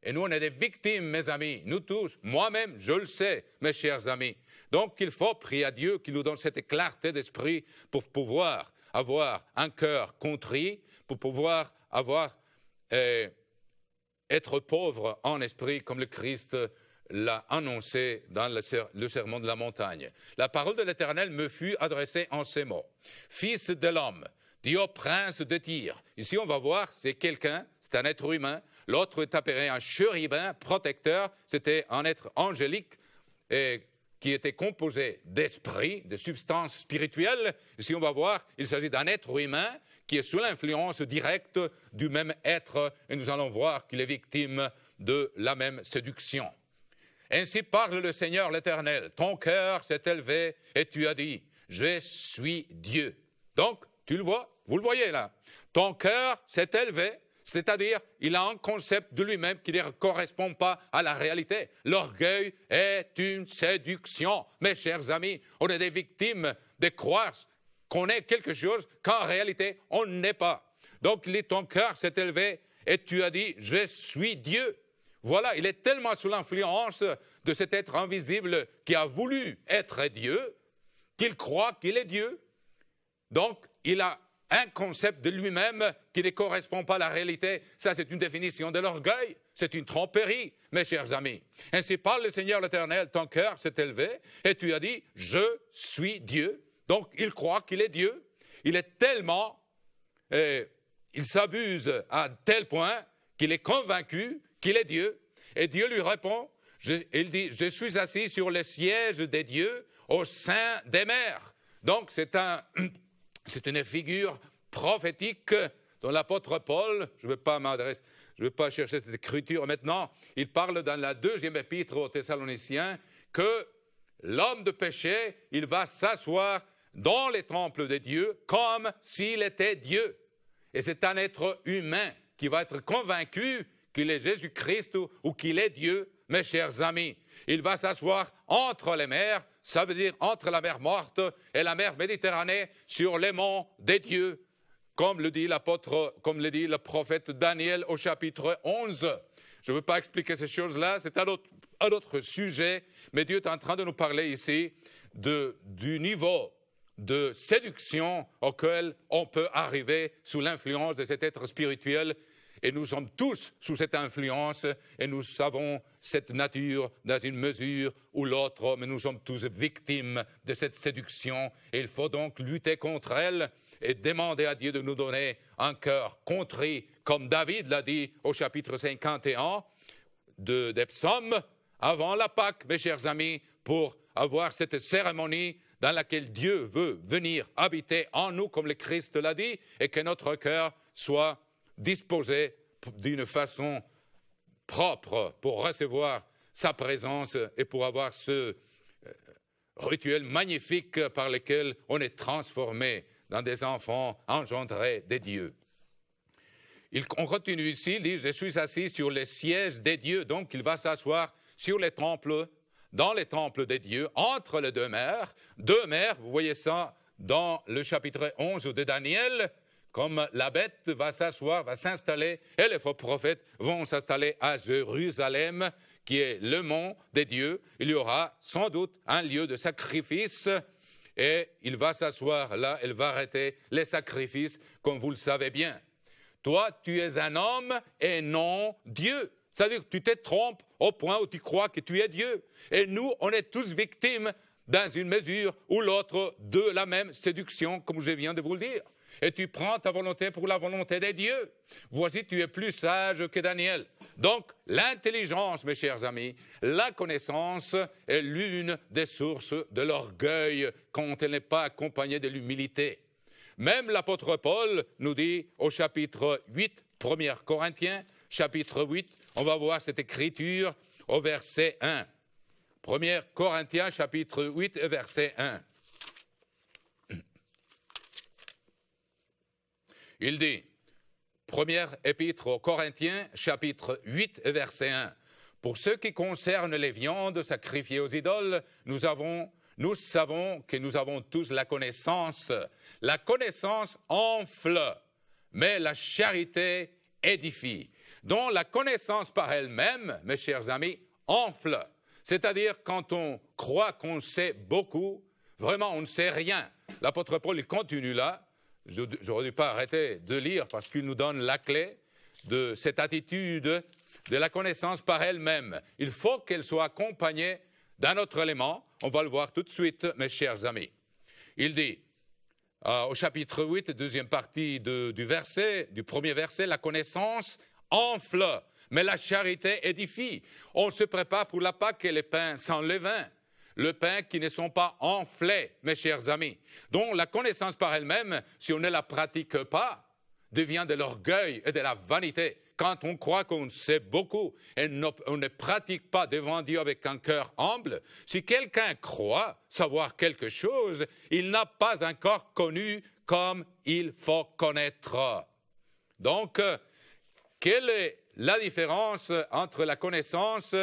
Et nous, on est des victimes, mes amis, nous tous, moi-même, je le sais, mes chers amis. Donc, il faut prier à Dieu qu'il nous donne cette clarté d'esprit pour pouvoir avoir un cœur contrit, pour pouvoir avoir, euh, être pauvre en esprit, comme le Christ l'a annoncé dans le, serment sermon de la montagne. La parole de l'Éternel me fut adressée en ces mots. Fils de l'homme, dit au prince de Tyr. Ici, on va voir, c'est quelqu'un, c'est un être humain, L'autre est appelé un chérubin protecteur. C'était un être angélique qui était composé d'esprit, de substances spirituelles. Ici, on va voir, il s'agit d'un être humain qui est sous l'influence directe du même être, et nous allons voir qu'il est victime de la même séduction. Ainsi parle le Seigneur l'Éternel, ton cœur s'est élevé et tu as dit, je suis Dieu. Donc, tu le vois, vous le voyez là, ton cœur s'est élevé c'est-à-dire, il a un concept de lui-même qui ne correspond pas à la réalité. L'orgueil est une séduction. Mes chers amis, on est des victimes de croire qu'on est quelque chose qu'en réalité, on n'est pas. Donc, ton cœur s'est élevé et tu as dit, je suis Dieu. Voilà, il est tellement sous l'influence de cet être invisible qui a voulu être Dieu qu'il croit qu'il est Dieu. Donc, il a un concept de lui-même qui ne correspond pas à la réalité. Ça, c'est une définition de l'orgueil. C'est une tromperie, mes chers amis. Ainsi parle le Seigneur l'Éternel, ton cœur s'est élevé et tu as dit, je suis Dieu. Donc, il croit qu'il est Dieu. Il est tellement, et eh, il s'abuse à tel point qu'il est convaincu qu'il est Dieu. Et Dieu lui répond, il dit, je suis assis sur le siège des dieux au sein des mers. Donc, c'est un c'est une figure prophétique dont l'apôtre Paul, je ne vais pas m'adresser, je vais pas chercher cette écriture maintenant, il parle dans la deuxième épître aux Thessaloniciens que l'homme de péché, il va s'asseoir dans les temples de Dieu comme s'il était Dieu. Et c'est un être humain qui va être convaincu qu'il est Jésus-Christ ou qu'il est Dieu mes chers amis, il va s'asseoir entre les mers, ça veut dire entre la mer morte et la mer Méditerranée, sur les monts des dieux, comme le dit l'apôtre, comme le dit le prophète Daniel au chapitre 11. Je ne veux pas expliquer ces choses-là, c'est un autre, sujet, mais Dieu est en train de nous parler ici du niveau de séduction auquel on peut arriver sous l'influence de cet être spirituel et nous sommes tous sous cette influence et nous savons cette nature dans une mesure ou l'autre, mais nous sommes tous victimes de cette séduction il faut donc lutter contre elle et demander à Dieu de nous donner un cœur contrit, comme David l'a dit au chapitre 51 de, des psaumes, avant la Pâque, mes chers amis, pour avoir cette cérémonie dans laquelle Dieu veut venir habiter en nous, comme le Christ l'a dit, et que notre cœur soit disposer d'une façon propre pour recevoir sa présence et pour avoir ce euh, rituel magnifique par lequel on est transformé dans des enfants engendrés des dieux. Il, on continue ici, il dit, je suis assis sur les sièges des dieux, donc il va s'asseoir sur les temples, dans les temples des dieux, entre les deux mers. Deux mères, vous voyez ça dans le chapitre 11 de Daniel, comme la bête va s'asseoir, va s'installer, et les faux prophètes vont s'installer à Jérusalem, qui est le mont des dieux. Il y aura sans doute un lieu de sacrifice, et il va s'asseoir là, Elle va arrêter les sacrifices, comme vous le savez bien. Toi, tu es un homme et non Dieu. ça à dire que tu te trompes au point où tu crois que tu es Dieu. Et nous, on est tous victimes, dans une mesure ou l'autre, de la même séduction, comme je viens de vous le dire et tu prends ta volonté pour la volonté des dieux. Voici, tu es plus sage que Daniel. Donc, l'intelligence, mes chers amis, la connaissance est l'une des sources de l'orgueil quand elle n'est pas accompagnée de l'humilité. Même l'apôtre Paul nous dit au chapitre 8, 1 Corinthiens, chapitre 8, on va voir cette écriture au verset 1. 1 Corinthiens, chapitre 8, verset 1. Il dit, première épître aux Corinthiens, chapitre 8, verset 1. Pour ce qui concerne les viandes sacrifiées aux idoles, nous, avons, nous savons que nous avons tous la connaissance. La connaissance enfle, mais la charité édifie. Donc la connaissance par elle-même, mes chers amis, enfle. C'est-à-dire quand on croit qu'on sait beaucoup, vraiment on ne sait rien. L'apôtre Paul il continue là j'aurais dû pas arrêter de lire parce qu'il nous donne la clé de cette attitude de la connaissance par elle-même. Il faut qu'elle soit accompagnée d'un autre élément. On va le voir tout de suite, mes chers amis. Il dit, euh, au chapitre 8, deuxième partie du verset, du premier verset, la connaissance enfle, mais la charité édifie. On se prépare pour la Pâque et les pains sans levain le pain qui ne sont pas enflés, mes chers amis. dont la connaissance par elle-même, si on ne la pratique pas, devient de l'orgueil et de la vanité. Quand on croit qu'on sait beaucoup et on ne pratique pas devant Dieu avec un cœur humble, si quelqu'un croit savoir quelque chose, il n'a pas encore connu comme il faut connaître. Donc, euh, quelle est la différence entre la connaissance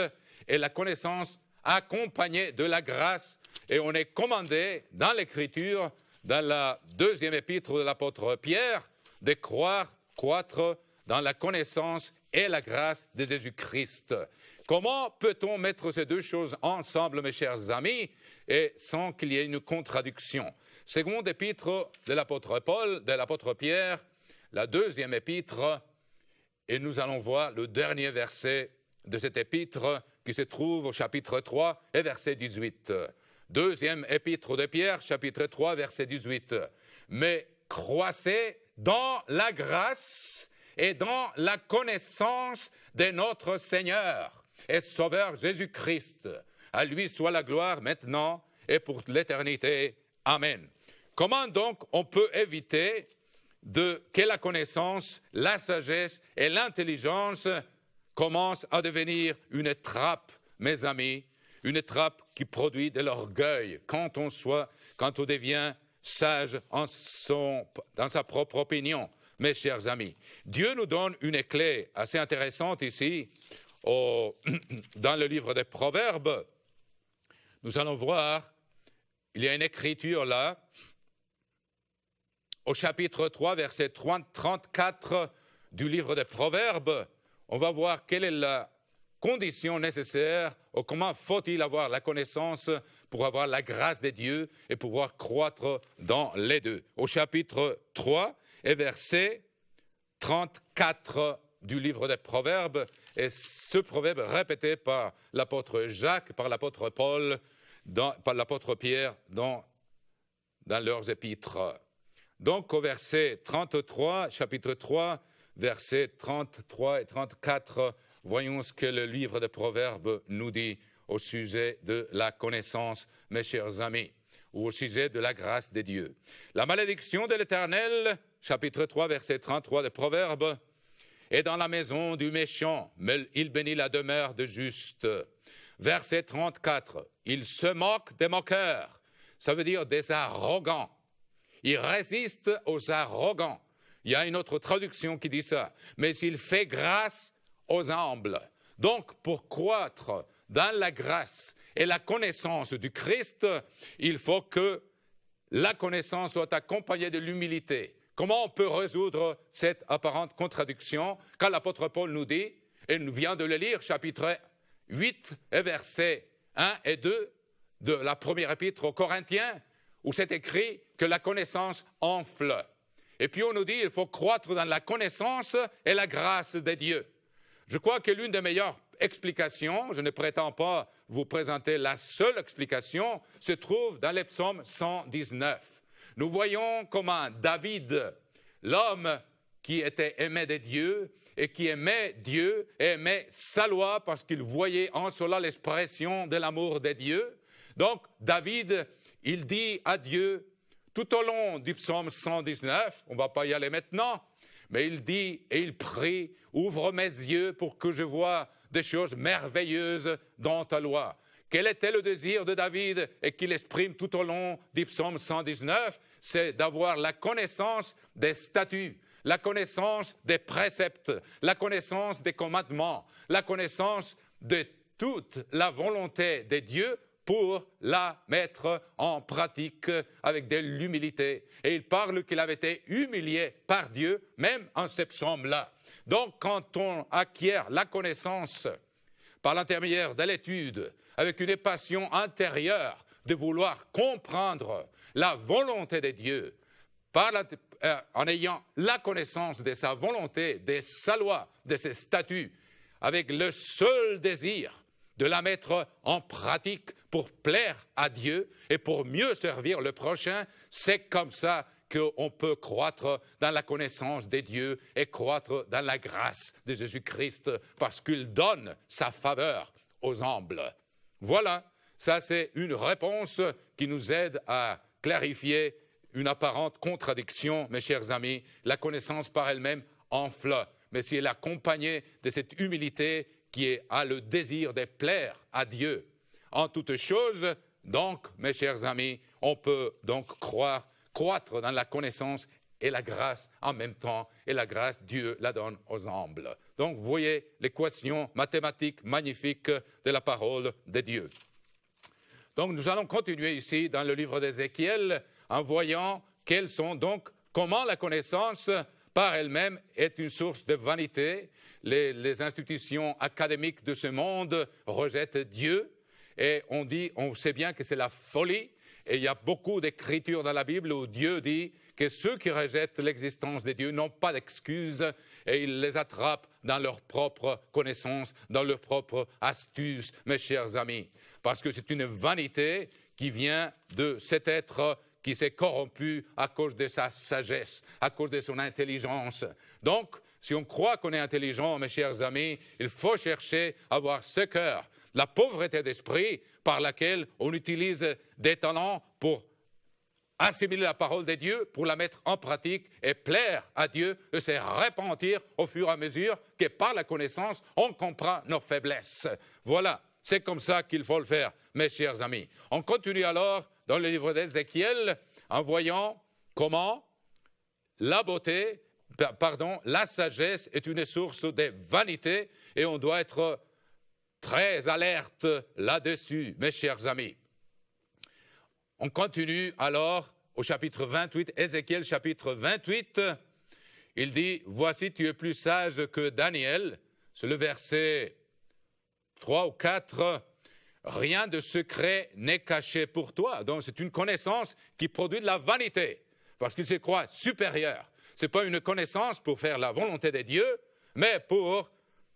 et la connaissance accompagné de la grâce. Et on est commandé dans l'Écriture, dans la deuxième épître de l'apôtre Pierre, de croire, croître dans la connaissance et la grâce de Jésus-Christ. Comment peut-on mettre ces deux choses ensemble, mes chers amis, et sans qu'il y ait une contradiction Second épître de l'apôtre Paul, de l'apôtre Pierre, la deuxième épître, et nous allons voir le dernier verset de cette épître, qui se trouve au chapitre 3 et verset 18. Deuxième épître de Pierre, chapitre 3, verset 18. Mais croissez dans la grâce et dans la connaissance de notre Seigneur et Sauveur Jésus-Christ. À lui soit la gloire maintenant et pour l'éternité. Amen. Comment donc on peut éviter de que la connaissance, la sagesse et l'intelligence commence à devenir une trappe, mes amis, une trappe qui produit de l'orgueil quand on soit, quand on devient sage en son, dans sa propre opinion, mes chers amis. Dieu nous donne une clé assez intéressante ici, au, (clears throat) dans le livre des Proverbes. Nous allons voir, il y a une écriture là, au chapitre 3, verset 30, 34 du livre des Proverbes, on va voir quelle est la condition nécessaire ou comment faut-il avoir la connaissance pour avoir la grâce de Dieu et pouvoir croître dans les deux. Au chapitre 3 et verset 34 du livre des Proverbes, et ce proverbe répété par l'apôtre Jacques, par l'apôtre Paul, dans, par l'apôtre Pierre dans, dans leurs épîtres. Donc au verset 33, chapitre 3, versets 33 et 34, voyons ce que le livre de Proverbes nous dit au sujet de la connaissance, mes chers amis, ou au sujet de la grâce des dieux. La malédiction de l'Éternel, chapitre 3, verset 33 de Proverbes, est dans la maison du méchant, mais il bénit la demeure de juste. Verset 34, il se moque des moqueurs, ça veut dire des arrogants. Il résiste aux arrogants. Il y a une autre traduction qui dit ça. Mais il fait grâce aux humbles. Donc, pour croître dans la grâce et la connaissance du Christ, il faut que la connaissance soit accompagnée de l'humilité. Comment on peut résoudre cette apparente contradiction quand l'apôtre Paul nous dit, et nous vient de le lire, chapitre 8 et versets 1 et 2 de la première épître aux Corinthiens, où c'est écrit que la connaissance enfle. Et puis on nous dit, il faut croître dans la connaissance et la grâce de Dieu. Je crois que l'une des meilleures explications, je ne prétends pas vous présenter la seule explication, se trouve dans les psaumes 119. Nous voyons comment David, l'homme qui était aimé de Dieu et qui aimait Dieu aimait sa loi parce qu'il voyait en cela l'expression de l'amour de Dieu. Donc David, il dit à Dieu, tout au long du psaume 119, on ne va pas y aller maintenant, mais il dit et il prie, ouvre mes yeux pour que je vois des choses merveilleuses dans ta loi. Quel était le désir de David et qu'il exprime tout au long du psaume 119 C'est d'avoir la connaissance des statuts, la connaissance des préceptes, la connaissance des commandements, la connaissance de toute la volonté des dieux pour la mettre en pratique avec de l'humilité. Et il parle qu'il avait été humilié par Dieu, même en ce psaume-là. Donc, quand on acquiert la connaissance par l'intermédiaire de l'étude, avec une passion intérieure de vouloir comprendre la volonté de Dieu, par euh, en ayant la connaissance de sa volonté, de sa loi, de ses statuts, avec le seul désir de la mettre en pratique pour plaire à Dieu et pour mieux servir le prochain, c'est comme ça qu'on peut croître dans la connaissance des dieux et croître dans la grâce de Jésus-Christ parce qu'il donne sa faveur aux humbles. Voilà, ça c'est une réponse qui nous aide à clarifier une apparente contradiction, mes chers amis. La connaissance par elle-même enfle, mais si elle est accompagnée de cette humilité qui a le désir de plaire à Dieu. En toutes choses, donc, mes chers amis, on peut donc croire, croître dans la connaissance et la grâce en même temps, et la grâce, Dieu la donne aux humbles. Donc, vous voyez l'équation mathématique magnifique de la parole de Dieu. Donc, nous allons continuer ici dans le livre d'Ézéchiel en voyant quels sont donc, comment la connaissance par elle-même, est une source de vanité. Les, institutions académiques de ce monde rejettent Dieu et on dit, on sait bien que c'est la folie. Et il y a beaucoup d'écritures dans la Bible où Dieu dit que ceux qui rejettent l'existence de Dieu n'ont pas d'excuses et il les attrapent dans leur propre connaissance, dans leur propre astuce, mes chers amis. Parce que c'est une vanité qui vient de cet être qui s'est corrompu à cause de sa sagesse, à cause de son intelligence. Donc, si on croit qu'on est intelligent, mes chers amis, il faut chercher à avoir ce cœur, la pauvreté d'esprit par laquelle on utilise des talents pour assimiler la parole de Dieu pour la mettre en pratique et plaire à Dieu, et se repentir au fur et à mesure que par la connaissance, on comprend nos faiblesses. Voilà c'est comme ça qu'il faut le faire, mes chers amis. On continue alors dans le livre d'Ézéchiel en voyant comment la beauté, pardon, la sagesse est une source des vanités et on doit être très alerte là-dessus, mes chers amis. On continue alors au chapitre 28, Ézéchiel chapitre 28. Il dit, Voici, tu es plus sage que Daniel. C'est le verset Trois ou quatre, rien de secret n'est caché pour toi. Donc c'est une connaissance qui produit de la vanité, parce qu'il se croit supérieur. Ce n'est pas une connaissance pour faire la volonté des dieux, mais pour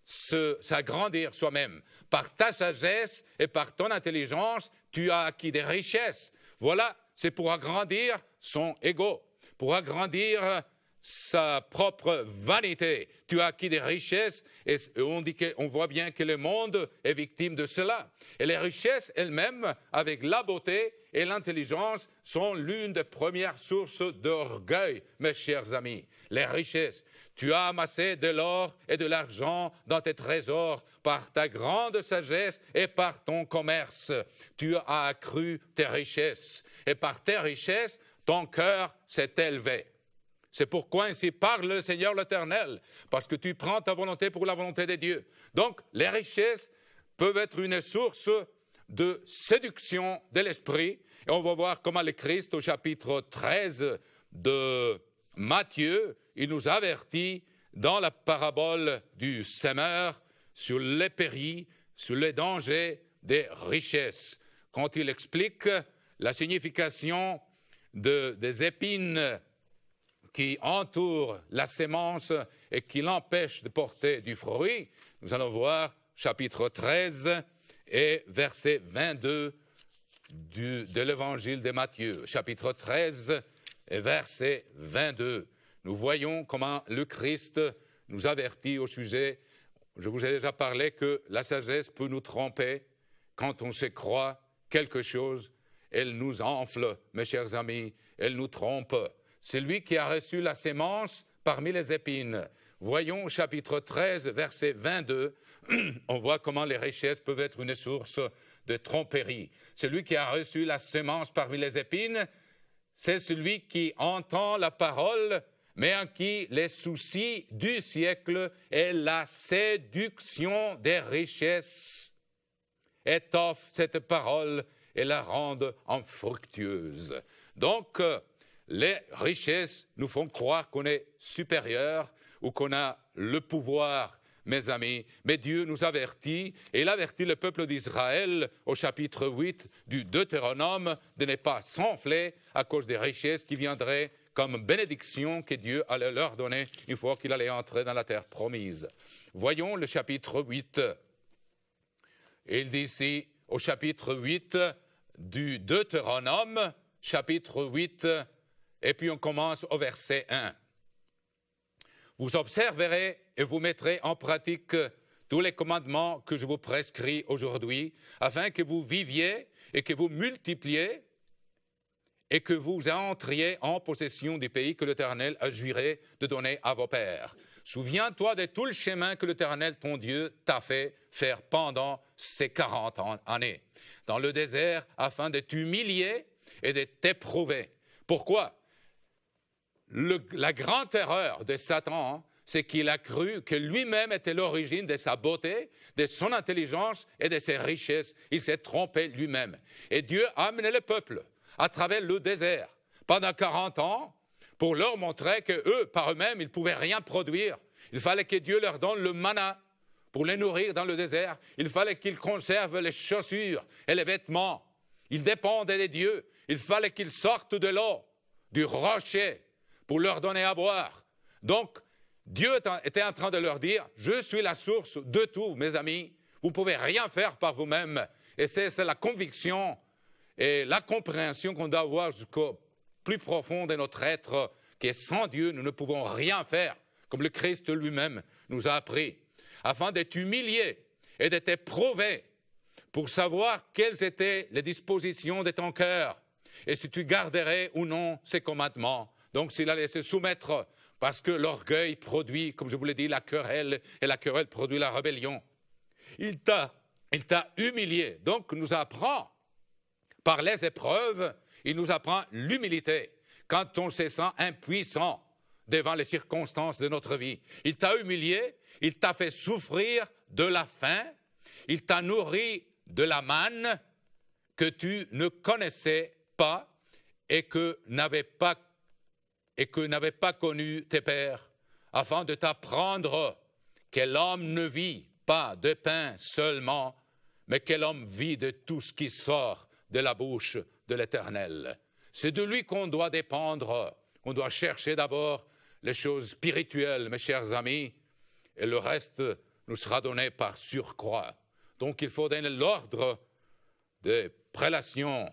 s'agrandir soi-même. Par ta sagesse et par ton intelligence, tu as acquis des richesses. Voilà, c'est pour agrandir son ego, pour agrandir sa propre vanité. Tu as acquis des richesses et on, dit que, voit bien que le monde est victime de cela. Et les richesses elles-mêmes, avec la beauté et l'intelligence, sont l'une des premières sources d'orgueil, mes chers amis. Les richesses. Tu as amassé de l'or et de l'argent dans tes trésors par ta grande sagesse et par ton commerce. Tu as accru tes richesses. Et par tes richesses, ton cœur s'est élevé. C'est pourquoi ainsi parle le Seigneur l'Éternel, parce que tu prends ta volonté pour la volonté des dieux. Donc, les richesses peuvent être une source de séduction de l'esprit. Et on va voir comment le Christ, au chapitre 13 de Matthieu, il nous avertit dans la parabole du semeur sur les périls, sur les dangers des richesses. Quand il explique la signification des épines qui entoure la sémence et qui l'empêche de porter du fruit, nous allons voir chapitre 13 et verset 22 du, de l'évangile de Matthieu. Chapitre 13 et verset 22. Nous voyons comment le Christ nous avertit au sujet. Je vous ai déjà parlé que la sagesse peut nous tromper quand on se croit quelque chose. Elle nous enfle, mes chers amis, elle nous trompe celui qui a reçu la semence parmi les épines. Voyons chapitre 13, verset 22, (clears throat) on voit comment les richesses peuvent être une source de tromperie. Celui qui a reçu la semence parmi les épines, c'est celui qui entend la parole, mais en qui les soucis du siècle et la séduction des richesses étoffent cette parole et la rendent infructueuse. Donc, euh, les richesses nous font croire qu'on est supérieur ou qu'on a le pouvoir mes amis. Mais Dieu nous avertit, et il avertit le peuple d'Israël au chapitre 8 du Deutéronome de ne pas s'enfler à cause des richesses qui viendraient comme bénédiction que Dieu allait leur donner une fois qu'il allait entrer dans la terre promise. Voyons le chapitre 8. Il dit ici au chapitre 8 du Deutéronome, chapitre 8, et puis on commence au verset 1. Vous observerez et vous mettrez en pratique tous les commandements que je vous prescris aujourd'hui, afin que vous viviez et que vous multipliez et que vous entriez en possession du pays que l'Éternel a juré de donner à vos pères. Souviens-toi de tout le chemin que l'Éternel, ton Dieu, t'a fait faire pendant ces quarante années, dans le désert, afin de t'humilier et de t'éprouver. Pourquoi la grande erreur de Satan, hein, c'est qu'il a cru que lui-même était l'origine de sa beauté, de son intelligence et de ses richesses. Il s'est trompé lui-même. Et Dieu a amené le peuple à travers le désert pendant 40 ans pour leur montrer que eux, par eux-mêmes, ils ne pouvaient rien produire. Il fallait que Dieu leur donne le mana pour les nourrir dans le désert. Il fallait qu'ils conservent les chaussures et les vêtements. Ils dépendaient des dieux. Il fallait qu'ils sortent de l'eau, du rocher, pour leur donner à boire. Donc, Dieu était en train de leur dire, je suis la source de tout, mes amis. Vous ne pouvez rien faire par vous » Et c'est la conviction et la compréhension qu'on doit avoir jusqu'au plus profond de notre être, que sans Dieu, nous ne pouvons rien faire, comme le Christ lui-même nous a appris, afin d'être humilié et d'être éprouvés pour savoir quelles étaient les dispositions de ton cœur et si tu garderais ou non ces commandements. Donc s'il a laissé soumettre, parce que l'orgueil produit, comme je vous l'ai dit, la querelle, et la querelle produit la rébellion. Il t'a, il t'a humilié. Donc nous apprend, par les épreuves, il nous apprend l'humilité. Quand on se sent impuissant devant les circonstances de notre vie, il t'a humilié, il t'a fait souffrir de la faim, il t'a nourri de la manne que tu ne connaissais pas et que n'avais pas et que n'avait pas connu tes pères, afin de t'apprendre que l'homme ne vit pas de pain seulement, mais que l'homme vit de tout ce qui sort de la bouche de l'Éternel. C'est de lui qu'on doit dépendre. On doit chercher d'abord les choses spirituelles, mes chers amis, et le reste nous sera donné par surcroît. Donc il faut donner l'ordre des prélations.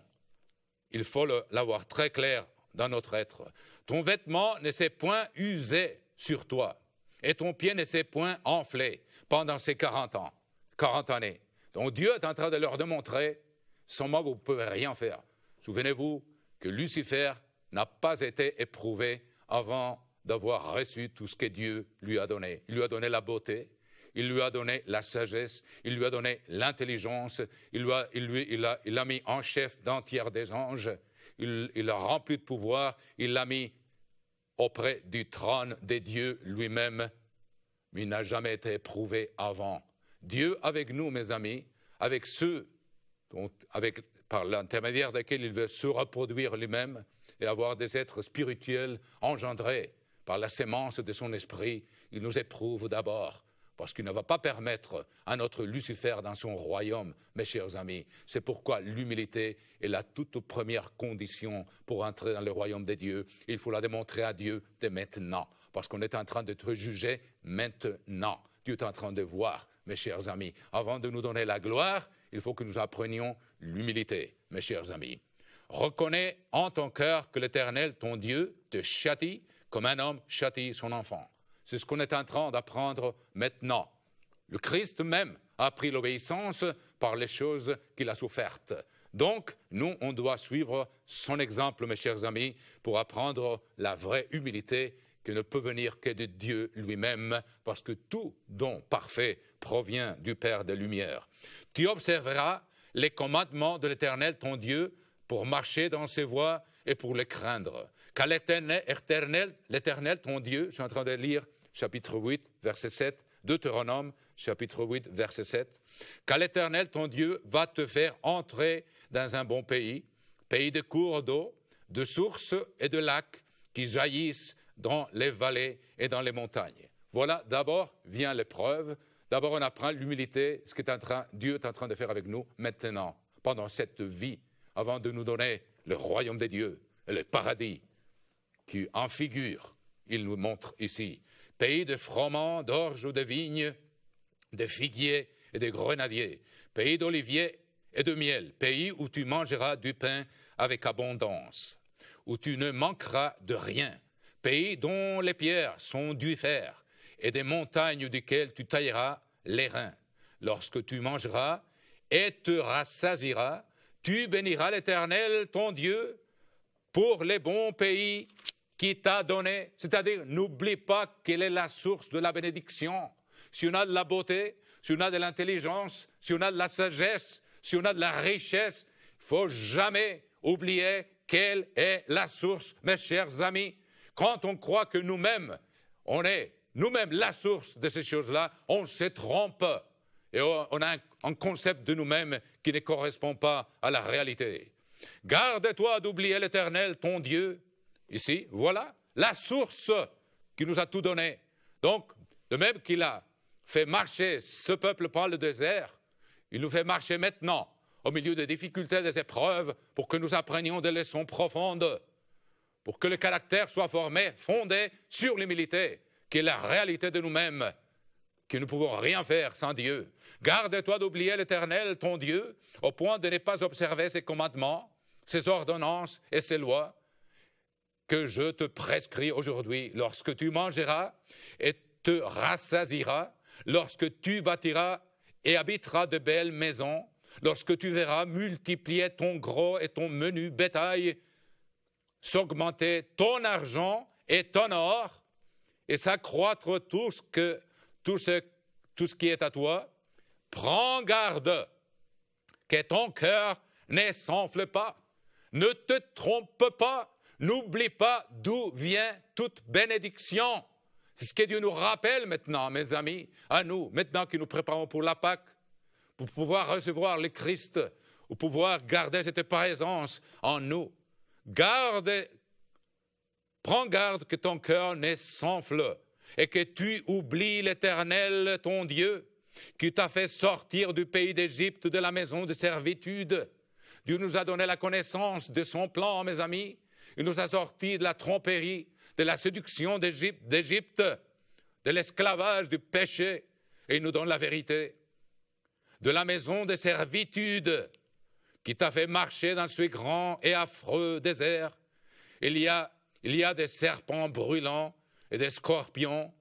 Il faut l'avoir très clair dans notre être. Ton vêtement ne s'est point usé sur toi, et ton pied ne s'est point enflé pendant ces 40 ans, 40 années. Donc Dieu est en train de leur démontrer, sans moi, vous ne pouvez rien faire. Souvenez-vous que Lucifer n'a pas été éprouvé avant d'avoir reçu tout ce que Dieu lui a donné. Il lui a donné la beauté, il lui a donné la sagesse, il lui a donné l'intelligence, il, lui a, mis en chef d'entière des anges, il a rempli de pouvoir, il l'a mis auprès du trône des dieux lui-même, mais il n'a jamais été éprouvé avant. Dieu avec nous, mes amis, avec ceux dont, avec, par l'intermédiaire desquels il veut se reproduire lui-même et avoir des êtres spirituels engendrés par la sémence de son esprit, il nous éprouve d'abord parce qu'il ne va pas permettre à notre Lucifer dans son royaume, mes chers amis. C'est pourquoi l'humilité est la toute première condition pour entrer dans le royaume des dieux. Il faut la démontrer à Dieu dès maintenant, parce qu'on est en train d'être jugé maintenant. Dieu est en train de voir, mes chers amis. Avant de nous donner la gloire, il faut que nous apprenions l'humilité, mes chers amis. Reconnais en ton cœur que l'Éternel, ton Dieu, te châtie comme un homme châtie son enfant. C'est ce qu'on est en train d'apprendre maintenant. Le Christ même a pris l'obéissance par les choses qu'il a souffertes. Donc, nous, on doit suivre son exemple, mes chers amis, pour apprendre la vraie humilité qui ne peut venir que de Dieu lui-même, parce que tout don parfait provient du Père des Lumières. Tu observeras les commandements de l'Éternel, ton Dieu, pour marcher dans ses voies et pour les craindre. Car l'Éternel, l'Éternel, ton Dieu, je suis en train de lire chapitre 8, verset 7, Deutéronome, chapitre 8, verset 7, qu'à l'Éternel, ton Dieu, va te faire entrer dans un bon pays, pays de cours d'eau, de sources et de lacs qui jaillissent dans les vallées et dans les montagnes. Voilà, d'abord vient l'épreuve, d'abord on apprend l'humilité, ce que Dieu est en train de faire avec nous maintenant, pendant cette vie, avant de nous donner le royaume des dieux, et le paradis, qui en figure, il nous montre ici pays de froment, d'orge ou de vigne, de figuiers et de grenadiers, pays d'oliviers et de miel, pays où tu mangeras du pain avec abondance, où tu ne manqueras de rien, pays dont les pierres sont du fer, et des montagnes duquel tu tailleras les reins. Lorsque tu mangeras et te rassasiras, tu béniras l'Éternel, ton Dieu, pour les bons pays qui t'a donné. C'est-à-dire, n'oublie pas quelle est la source de la bénédiction. Si on a de la beauté, si on a de l'intelligence, si on a de la sagesse, si on a de la richesse, il faut jamais oublier quelle est la source, mes chers amis. Quand on croit que nous-mêmes, on est nous-mêmes la source de ces choses-là, on se trompe. Et on a un concept de nous-mêmes qui ne correspond pas à la réalité. Garde-toi d'oublier l'Éternel, ton Dieu, ici, voilà la source qui nous a tout donné. Donc, de même qu'il a fait marcher ce peuple par le désert, il nous fait marcher maintenant, au milieu des difficultés, des épreuves, pour que nous apprenions des leçons profondes, pour que le caractère soit formé, fondé sur l'humilité, qui est la réalité de nous-mêmes, que nous ne pouvons rien faire sans Dieu. Garde-toi d'oublier l'Éternel, ton Dieu, au point de ne pas observer ses commandements, ses ordonnances et ses lois, que je te prescris aujourd'hui. Lorsque tu mangeras et te rassasiras, lorsque tu bâtiras et habiteras de belles maisons, lorsque tu verras multiplier ton gros et ton menu bétail, s'augmenter ton argent et ton or, et s'accroître tout ce, tout ce qui est à toi, prends garde que ton cœur ne s'enfle pas, ne te trompe pas, N'oublie pas d'où vient toute bénédiction. C'est ce que Dieu nous rappelle maintenant, mes amis, à nous, maintenant que nous préparons pour la Pâque, pour pouvoir recevoir le Christ, pour pouvoir garder cette présence en nous. Garde, prends garde que ton cœur sans s'enfle et que tu oublies l'Éternel, ton Dieu, qui t'a fait sortir du pays d'Égypte, de la maison de servitude. Dieu nous a donné la connaissance de son plan, mes amis. Il nous a sortis de la tromperie, de la séduction d'Égypte, de l'esclavage, du péché, et il nous donne la vérité. De la maison des servitudes, qui t'a fait marcher dans ce grand et affreux désert. Il y a, il y a des serpents brûlants et des scorpions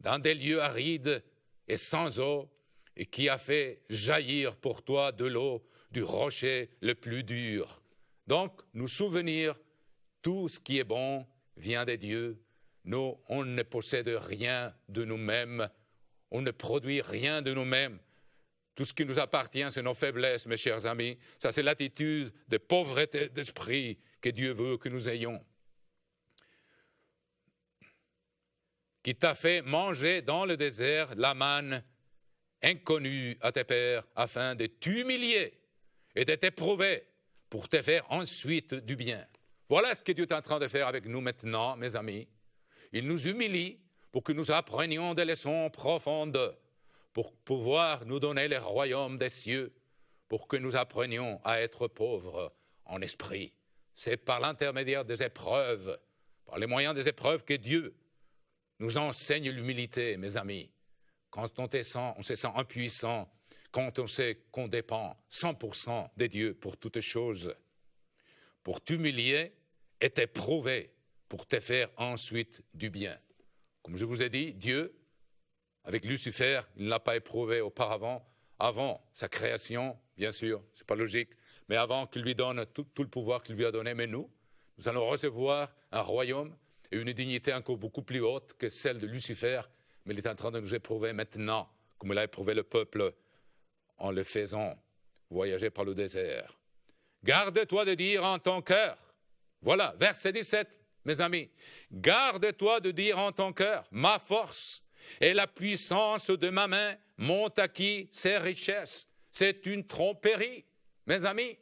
dans des lieux arides et sans eau, et qui a fait jaillir pour toi de l'eau du rocher le plus dur. Donc, nous souvenir tout ce qui est bon vient de Dieu. Nous, on ne possède rien de nous-mêmes. On ne produit rien de nous-mêmes. Tout ce qui nous appartient, c'est nos faiblesses, mes chers amis. Ça, c'est l'attitude de pauvreté d'esprit que Dieu veut que nous ayons. Qui t'a fait manger dans le désert la manne inconnue à tes pères afin de t'humilier et de t'éprouver pour te faire ensuite du bien. Voilà ce que Dieu est en train de faire avec nous maintenant, mes amis. Il nous humilie pour que nous apprenions des leçons profondes, pour pouvoir nous donner les royaumes des cieux, pour que nous apprenions à être pauvres en esprit. C'est par l'intermédiaire des épreuves, par les moyens des épreuves que Dieu nous enseigne l'humilité, mes amis. Quand on, on se sent impuissant, quand on sait qu'on dépend 100% de Dieu pour toutes choses, pour t'humilier, était éprouvé pour te faire ensuite du bien. Comme je vous ai dit, Dieu, avec Lucifer, il ne l'a pas éprouvé auparavant, avant sa création, bien sûr, ce n'est pas logique, mais avant qu'il lui donne tout, tout le pouvoir qu'il lui a donné. Mais nous, nous allons recevoir un royaume et une dignité encore beaucoup plus haute que celle de Lucifer, mais il est en train de nous éprouver maintenant, comme il a éprouvé le peuple en le faisant voyager par le désert. Garde-toi de dire en ton cœur, voilà, verset 17, mes amis. Garde-toi de dire en ton cœur, ma force et la puissance de ma main m'ont acquis ces richesses. C'est une tromperie, mes amis.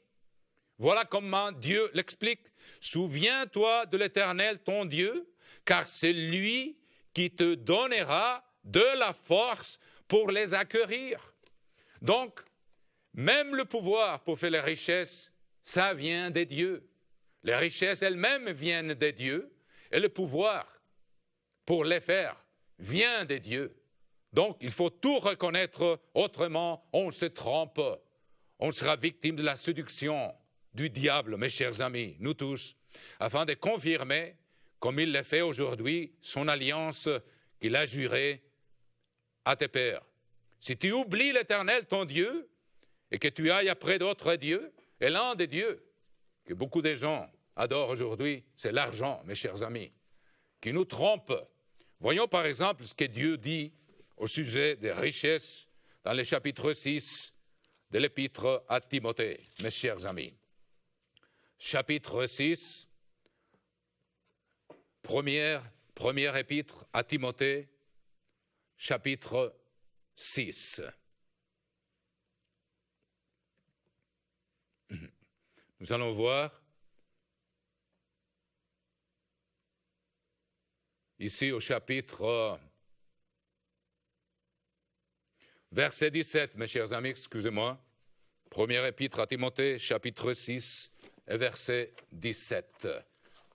Voilà comment Dieu l'explique. Souviens-toi de l'Éternel ton Dieu, car c'est lui qui te donnera de la force pour les acquérir. Donc, même le pouvoir pour faire les richesses, ça vient des dieux. Les richesses elles-mêmes viennent des dieux et le pouvoir pour les faire vient des dieux. Donc il faut tout reconnaître, autrement on se trompe, on sera victime de la séduction du diable, mes chers amis, nous tous, afin de confirmer, comme il le fait aujourd'hui, son alliance qu'il a jurée à tes pères. Si tu oublies l'Éternel, ton Dieu, et que tu ailles après d'autres dieux, et l'un des dieux, beaucoup de gens adorent aujourd'hui, c'est l'argent, mes chers amis, qui nous trompe. Voyons par exemple ce que Dieu dit au sujet des richesses dans le chapitre 6 de l'épître à Timothée, mes chers amis. Chapitre 6, première, première épître à Timothée, chapitre 6. Nous allons voir ici au chapitre euh, verset 17, mes chers amis, excusez-moi. Premier épître à Timothée, chapitre 6, et verset 17.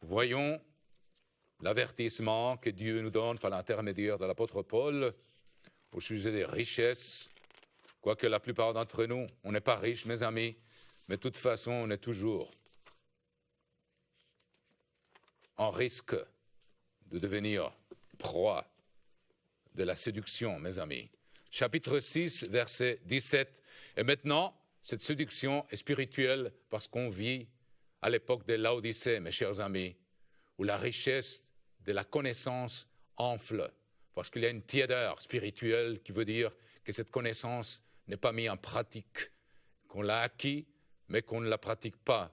Voyons l'avertissement que Dieu nous donne par l'intermédiaire de l'apôtre Paul au sujet des richesses, quoique la plupart d'entre nous, on n'est pas riches, mes amis, mais de toute façon, on est toujours en risque de devenir proie de la séduction, mes amis. Chapitre 6, verset 17. Et maintenant, cette séduction est spirituelle parce qu'on vit à l'époque de l'Odyssée, mes chers amis, où la richesse de la connaissance enfle, parce qu'il y a une tiédeur spirituelle qui veut dire que cette connaissance n'est pas mise en pratique, qu'on l'a acquis mais qu'on ne la pratique pas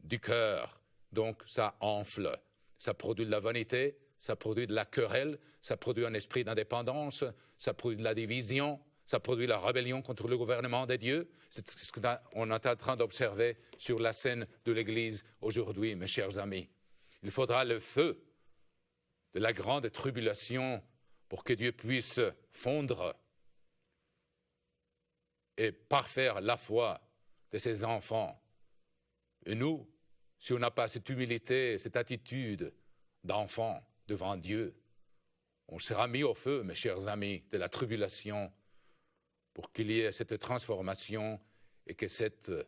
du cœur. Donc ça enfle, ça produit de la vanité, ça produit de la querelle, ça produit un esprit d'indépendance, ça produit de la division, ça produit la rébellion contre le gouvernement des dieux. C'est ce qu'on est en train d'observer sur la scène de l'Église aujourd'hui, mes chers amis. Il faudra le feu de la grande tribulation pour que Dieu puisse fondre et parfaire la foi de ses enfants. Et nous, si on n'a pas cette humilité, cette attitude d'enfant devant Dieu, on sera mis au feu, mes chers amis, de la tribulation pour qu'il y ait cette transformation et que cet euh,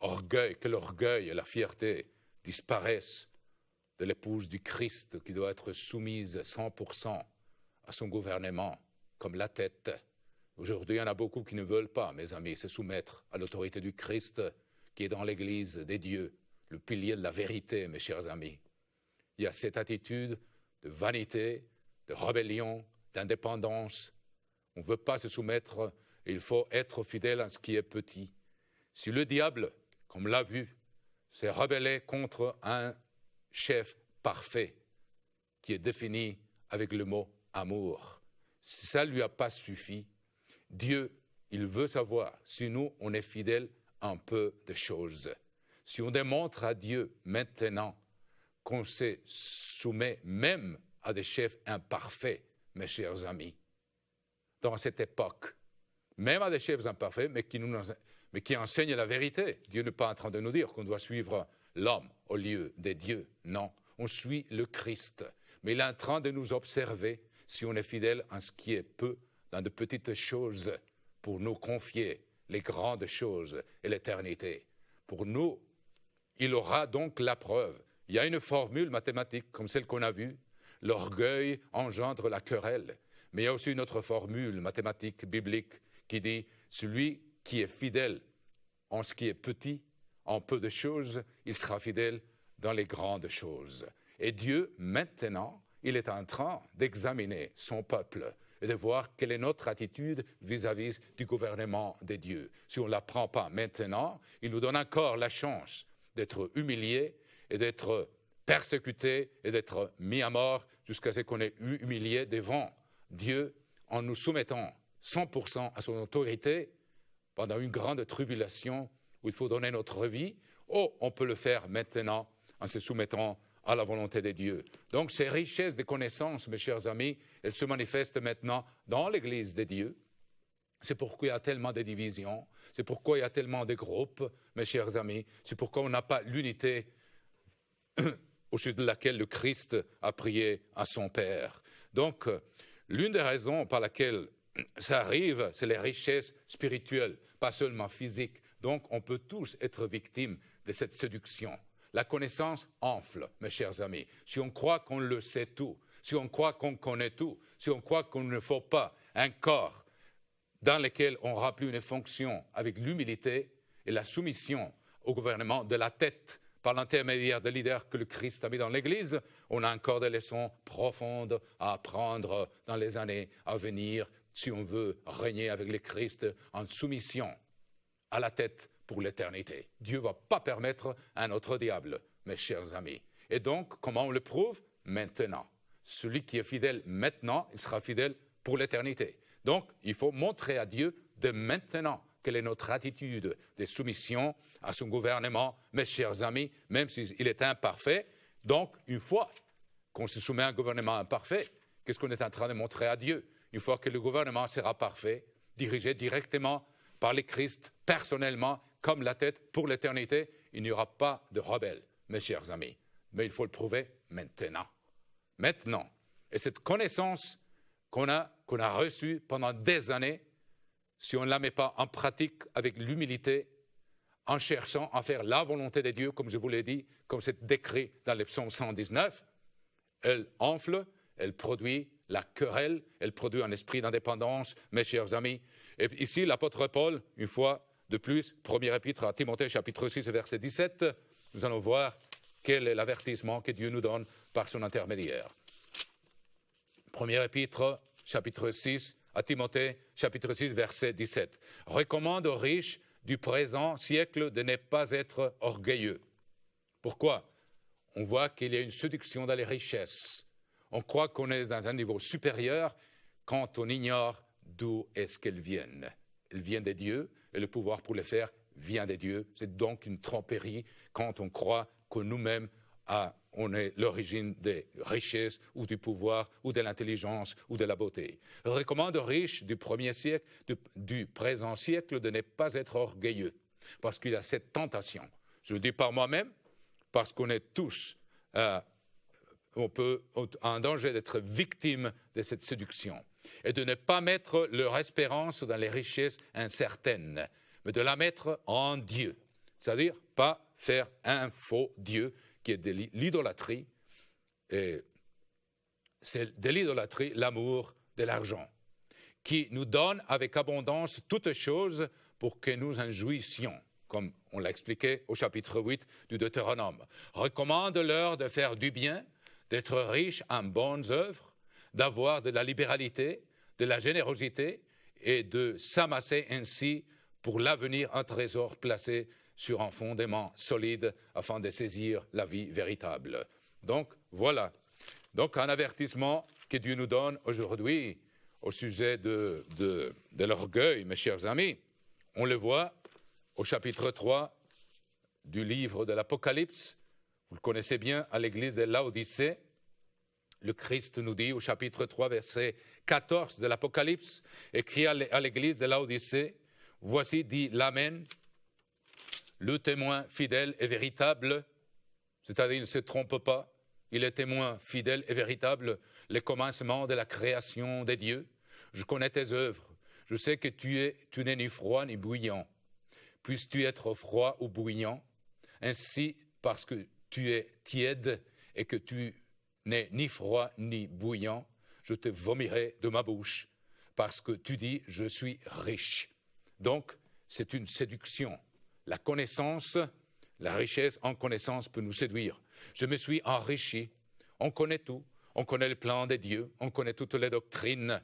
orgueil, que l'orgueil et la fierté disparaissent de l'épouse du Christ qui doit être soumise 100% à son gouvernement comme la tête Aujourd'hui, il y en a beaucoup qui ne veulent pas, mes amis, se soumettre à l'autorité du Christ qui est dans l'Église des dieux, le pilier de la vérité, mes chers amis. Il y a cette attitude de vanité, de rébellion, d'indépendance. On ne veut pas se soumettre il faut être fidèle à ce qui est petit. Si le diable, comme l'a vu, s'est rebellé contre un chef parfait qui est défini avec le mot amour, si ça ne lui a pas suffi, Dieu, il veut savoir si nous, on est fidèles à un peu de choses. Si on démontre à Dieu maintenant qu'on se soumet même à des chefs imparfaits, mes chers amis, dans cette époque, même à des chefs imparfaits, mais qui, nous, mais qui enseignent la vérité. Dieu n'est pas en train de nous dire qu'on doit suivre l'homme au lieu des dieux. Non, on suit le Christ. Mais il est en train de nous observer si on est fidèle en ce qui est peu dans de petites choses pour nous confier les grandes choses et l'éternité. Pour nous, il aura donc la preuve. Il y a une formule mathématique comme celle qu'on a vue. L'orgueil engendre la querelle. Mais il y a aussi une autre formule mathématique biblique qui dit, celui qui est fidèle en ce qui est petit, en peu de choses, il sera fidèle dans les grandes choses. Et Dieu, maintenant, il est en train d'examiner son peuple et de voir quelle est notre attitude vis-à-vis du gouvernement des dieux. Si on ne l'apprend pas maintenant, il nous donne encore la chance d'être humiliés et d'être persécutés et d'être mis à mort jusqu'à ce qu'on ait humilié devant Dieu en nous soumettant 100% à son autorité pendant une grande tribulation où il faut donner notre vie. Oh, on peut le faire maintenant en se soumettant à la volonté de Dieu. Donc ces richesses de connaissances, mes chers amis, elles se manifestent maintenant dans l'Église de Dieu. C'est pourquoi il y a tellement de divisions, c'est pourquoi il y a tellement de groupes, mes chers amis, c'est pourquoi on n'a pas l'unité (clears throat) au sujet de laquelle le Christ a prié à son Père. Donc, l'une des raisons par laquelle ça arrive, c'est les richesses spirituelles, pas seulement physiques. Donc, on peut tous être victimes de cette séduction la connaissance enfle, mes chers amis. Si on croit qu'on le sait tout, si on croit qu'on connaît tout, si on croit qu'on ne faut pas un corps dans lequel on remplit une fonction avec l'humilité et la soumission au gouvernement de la tête par l'intermédiaire des leaders que le Christ a mis dans l'Église, on a encore des leçons profondes à apprendre dans les années à venir si on veut régner avec le Christ en soumission à la tête pour l'éternité. Dieu ne va pas permettre un autre diable, mes chers amis. Et donc, comment on le prouve Maintenant. Celui qui est fidèle maintenant, il sera fidèle pour l'éternité. Donc, il faut montrer à Dieu de maintenant quelle est notre attitude de soumission à son gouvernement, mes chers amis, même s'il est imparfait. Donc, une fois qu'on se soumet à un gouvernement imparfait, qu'est-ce qu'on est en train de montrer à Dieu Une fois que le gouvernement sera parfait, dirigé directement par le Christ personnellement comme la tête pour l'éternité. Il n'y aura pas de rebelles, mes chers amis. Mais il faut le prouver maintenant. Maintenant. Et cette connaissance qu'on a, qu'on a reçue pendant des années, si on ne la met pas en pratique avec l'humilité, en cherchant à faire la volonté de Dieu, comme je vous l'ai dit, comme c'est décrit dans les 119, elle enfle, elle produit la querelle, elle produit un esprit d'indépendance, mes chers amis. Et ici, l'apôtre Paul, une fois, de plus, premier épître à Timothée chapitre 6 verset 17, nous allons voir quel est l'avertissement que Dieu nous donne par son intermédiaire. Premier épître chapitre 6 à Timothée chapitre 6 verset 17. Recommande aux riches du présent siècle de ne pas être orgueilleux. Pourquoi On voit qu'il y a une séduction dans les richesses. On croit qu'on est dans un niveau supérieur quand on ignore d'où est-ce qu'elles viennent. Elles viennent de Dieu, et le pouvoir pour le faire vient des dieux. C'est donc une tromperie quand on croit que nous-mêmes, ah, on est l'origine des richesses ou du pouvoir ou de l'intelligence ou de la beauté. Je recommande aux riches du premier siècle, du, présent siècle, de ne pas être orgueilleux parce qu'il a cette tentation. Je le dis par moi-même, parce qu'on est tous, en euh, danger d'être victime de cette séduction et de ne pas mettre leur espérance dans les richesses incertaines, mais de la mettre en Dieu. C'est-à-dire pas faire un faux Dieu qui est de l'idolâtrie. Et c'est de l'idolâtrie l'amour de l'argent, qui nous donne avec abondance toutes choses pour que nous en jouissions comme on l'a expliqué au chapitre 8 du Deutéronome, recommande-leur de faire du bien, d'être riches en bonnes œuvres, d'avoir de la libéralité, de la générosité et de s'amasser ainsi pour l'avenir un trésor placé sur un fondement solide afin de saisir la vie véritable. Donc voilà. Donc un avertissement que Dieu nous donne aujourd'hui au sujet de, de, l'orgueil, mes chers amis. On le voit au chapitre 3 du livre de l'Apocalypse. Vous le connaissez bien à l'église de Laodicée. Le Christ nous dit au chapitre 3, verset 14 de l'Apocalypse, écrit à l'église de l'Odyssée, voici dit l'Amen, le témoin fidèle et véritable, c'est-à-dire il ne se trompe pas, il est témoin fidèle et véritable, le commencement de la création des dieux. Je connais tes œuvres, je sais que tu es, tu n'es ni froid ni bouillant. Puisses-tu être froid ou bouillant Ainsi, parce que tu es tiède et que tu n'est ni froid ni bouillant, je te vomirai de ma bouche, parce que tu dis, je suis riche. Donc, c'est une séduction. La connaissance, la richesse en connaissance peut nous séduire. Je me suis enrichi. On connaît tout. On connaît le plan des dieux. On connaît toutes les doctrines.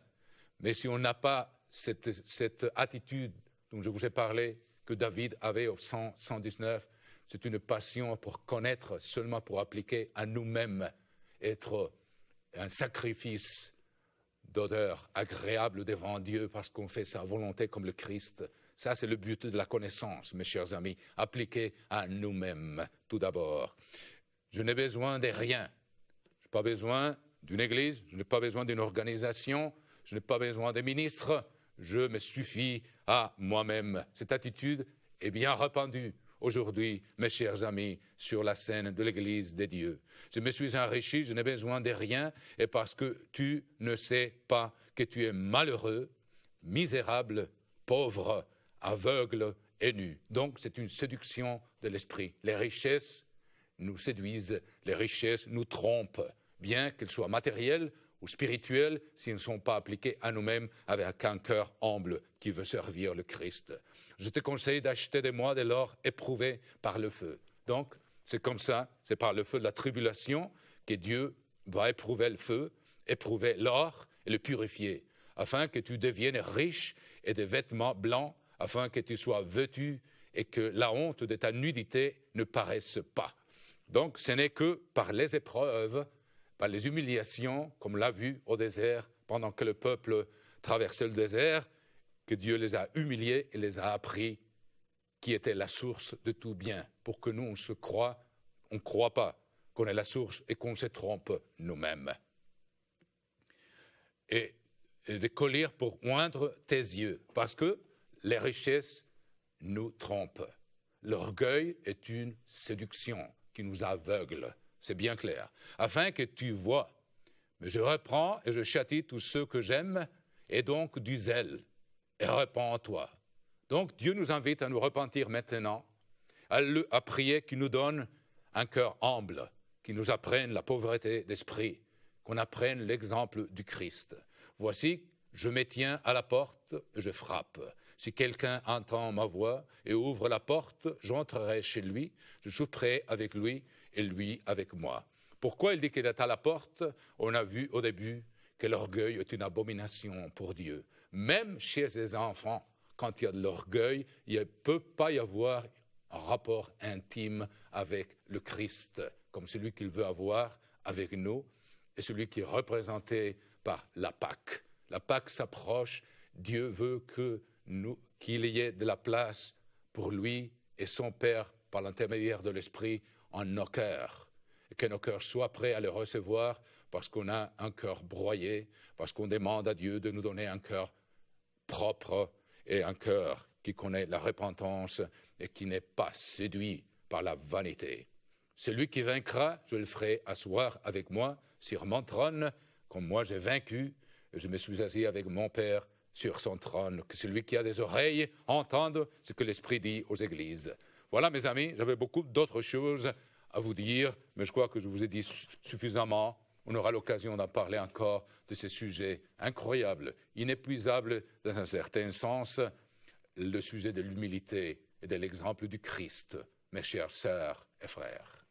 Mais si on n'a pas cette, attitude dont je vous ai parlé, que David avait au 119, c'est une passion pour connaître seulement pour appliquer à nous-mêmes être un sacrifice d'odeur agréable devant Dieu parce qu'on fait sa volonté comme le Christ. Ça, c'est le but de la connaissance, mes chers amis, appliqué à nous-mêmes, tout d'abord. Je n'ai besoin de rien. Je n'ai pas besoin d'une église, je n'ai pas besoin d'une organisation, je n'ai pas besoin des ministres, je me suffis à moi-même. Cette attitude est bien répandue aujourd'hui, mes chers amis, sur la scène de l'Église des dieux. Je me suis enrichi, je n'ai besoin de rien, et parce que tu ne sais pas que tu es malheureux, misérable, pauvre, aveugle et nu. Donc c'est une séduction de l'esprit. Les richesses nous séduisent, les richesses nous trompent, bien qu'elles soient matérielles ou spirituelles, s'ils ne sont pas appliqués à nous-mêmes avec un cœur humble qui veut servir le Christ je te conseille d'acheter de moi de l'or éprouvé par le feu. Donc, c'est comme ça, c'est par le feu de la tribulation que Dieu va éprouver le feu, éprouver l'or et le purifier, afin que tu deviennes riche et des vêtements blancs, afin que tu sois vêtu et que la honte de ta nudité ne paraisse pas. Donc, ce n'est que par les épreuves, par les humiliations, comme l'a vu au désert, pendant que le peuple traversait le désert, que Dieu les a humiliés et les a appris qui était la source de tout bien, pour que nous, on se croit, on ne croit pas qu'on est la source et qu'on se trompe nous-mêmes. Et, de pour oindre tes yeux, parce que les richesses nous trompent. L'orgueil est une séduction qui nous aveugle, c'est bien clair, afin que tu vois. Mais je reprends et je châtie tous ceux que j'aime, et donc du zèle, et réponds-en toi Donc Dieu nous invite à nous repentir maintenant, à, prier qu'il nous donne un cœur humble, qu'il nous apprenne la pauvreté d'esprit, qu'on apprenne l'exemple du Christ. Voici, je me tiens à la porte, je frappe. Si quelqu'un entend ma voix et ouvre la porte, j'entrerai chez lui, je souperai avec lui et lui avec moi. Pourquoi il dit qu'il est à la porte On a vu au début que l'orgueil est une abomination pour Dieu. Même chez ses enfants, quand il y a de l'orgueil, il ne peut pas y avoir un rapport intime avec le Christ, comme celui qu'il veut avoir avec nous, et celui qui est représenté par la Pâque. La Pâque s'approche, Dieu veut que qu'il y ait de la place pour lui et son Père par l'intermédiaire de l'Esprit en nos cœurs, et que nos cœurs soient prêts à le recevoir parce qu'on a un cœur broyé, parce qu'on demande à Dieu de nous donner un cœur propre et un cœur qui connaît la repentance et qui n'est pas séduit par la vanité. Celui qui vaincra, je le ferai asseoir avec moi sur mon trône, comme moi j'ai vaincu, et je me suis assis avec mon Père sur son trône. Que celui qui a des oreilles entende ce que l'Esprit dit aux églises. Voilà, mes amis, j'avais beaucoup d'autres choses à vous dire, mais je crois que je vous ai dit suffisamment on aura l'occasion d'en parler encore de ce sujet incroyable, inépuisable dans un certain sens, le sujet de l'humilité et de l'exemple du Christ, mes chers sœurs et frères.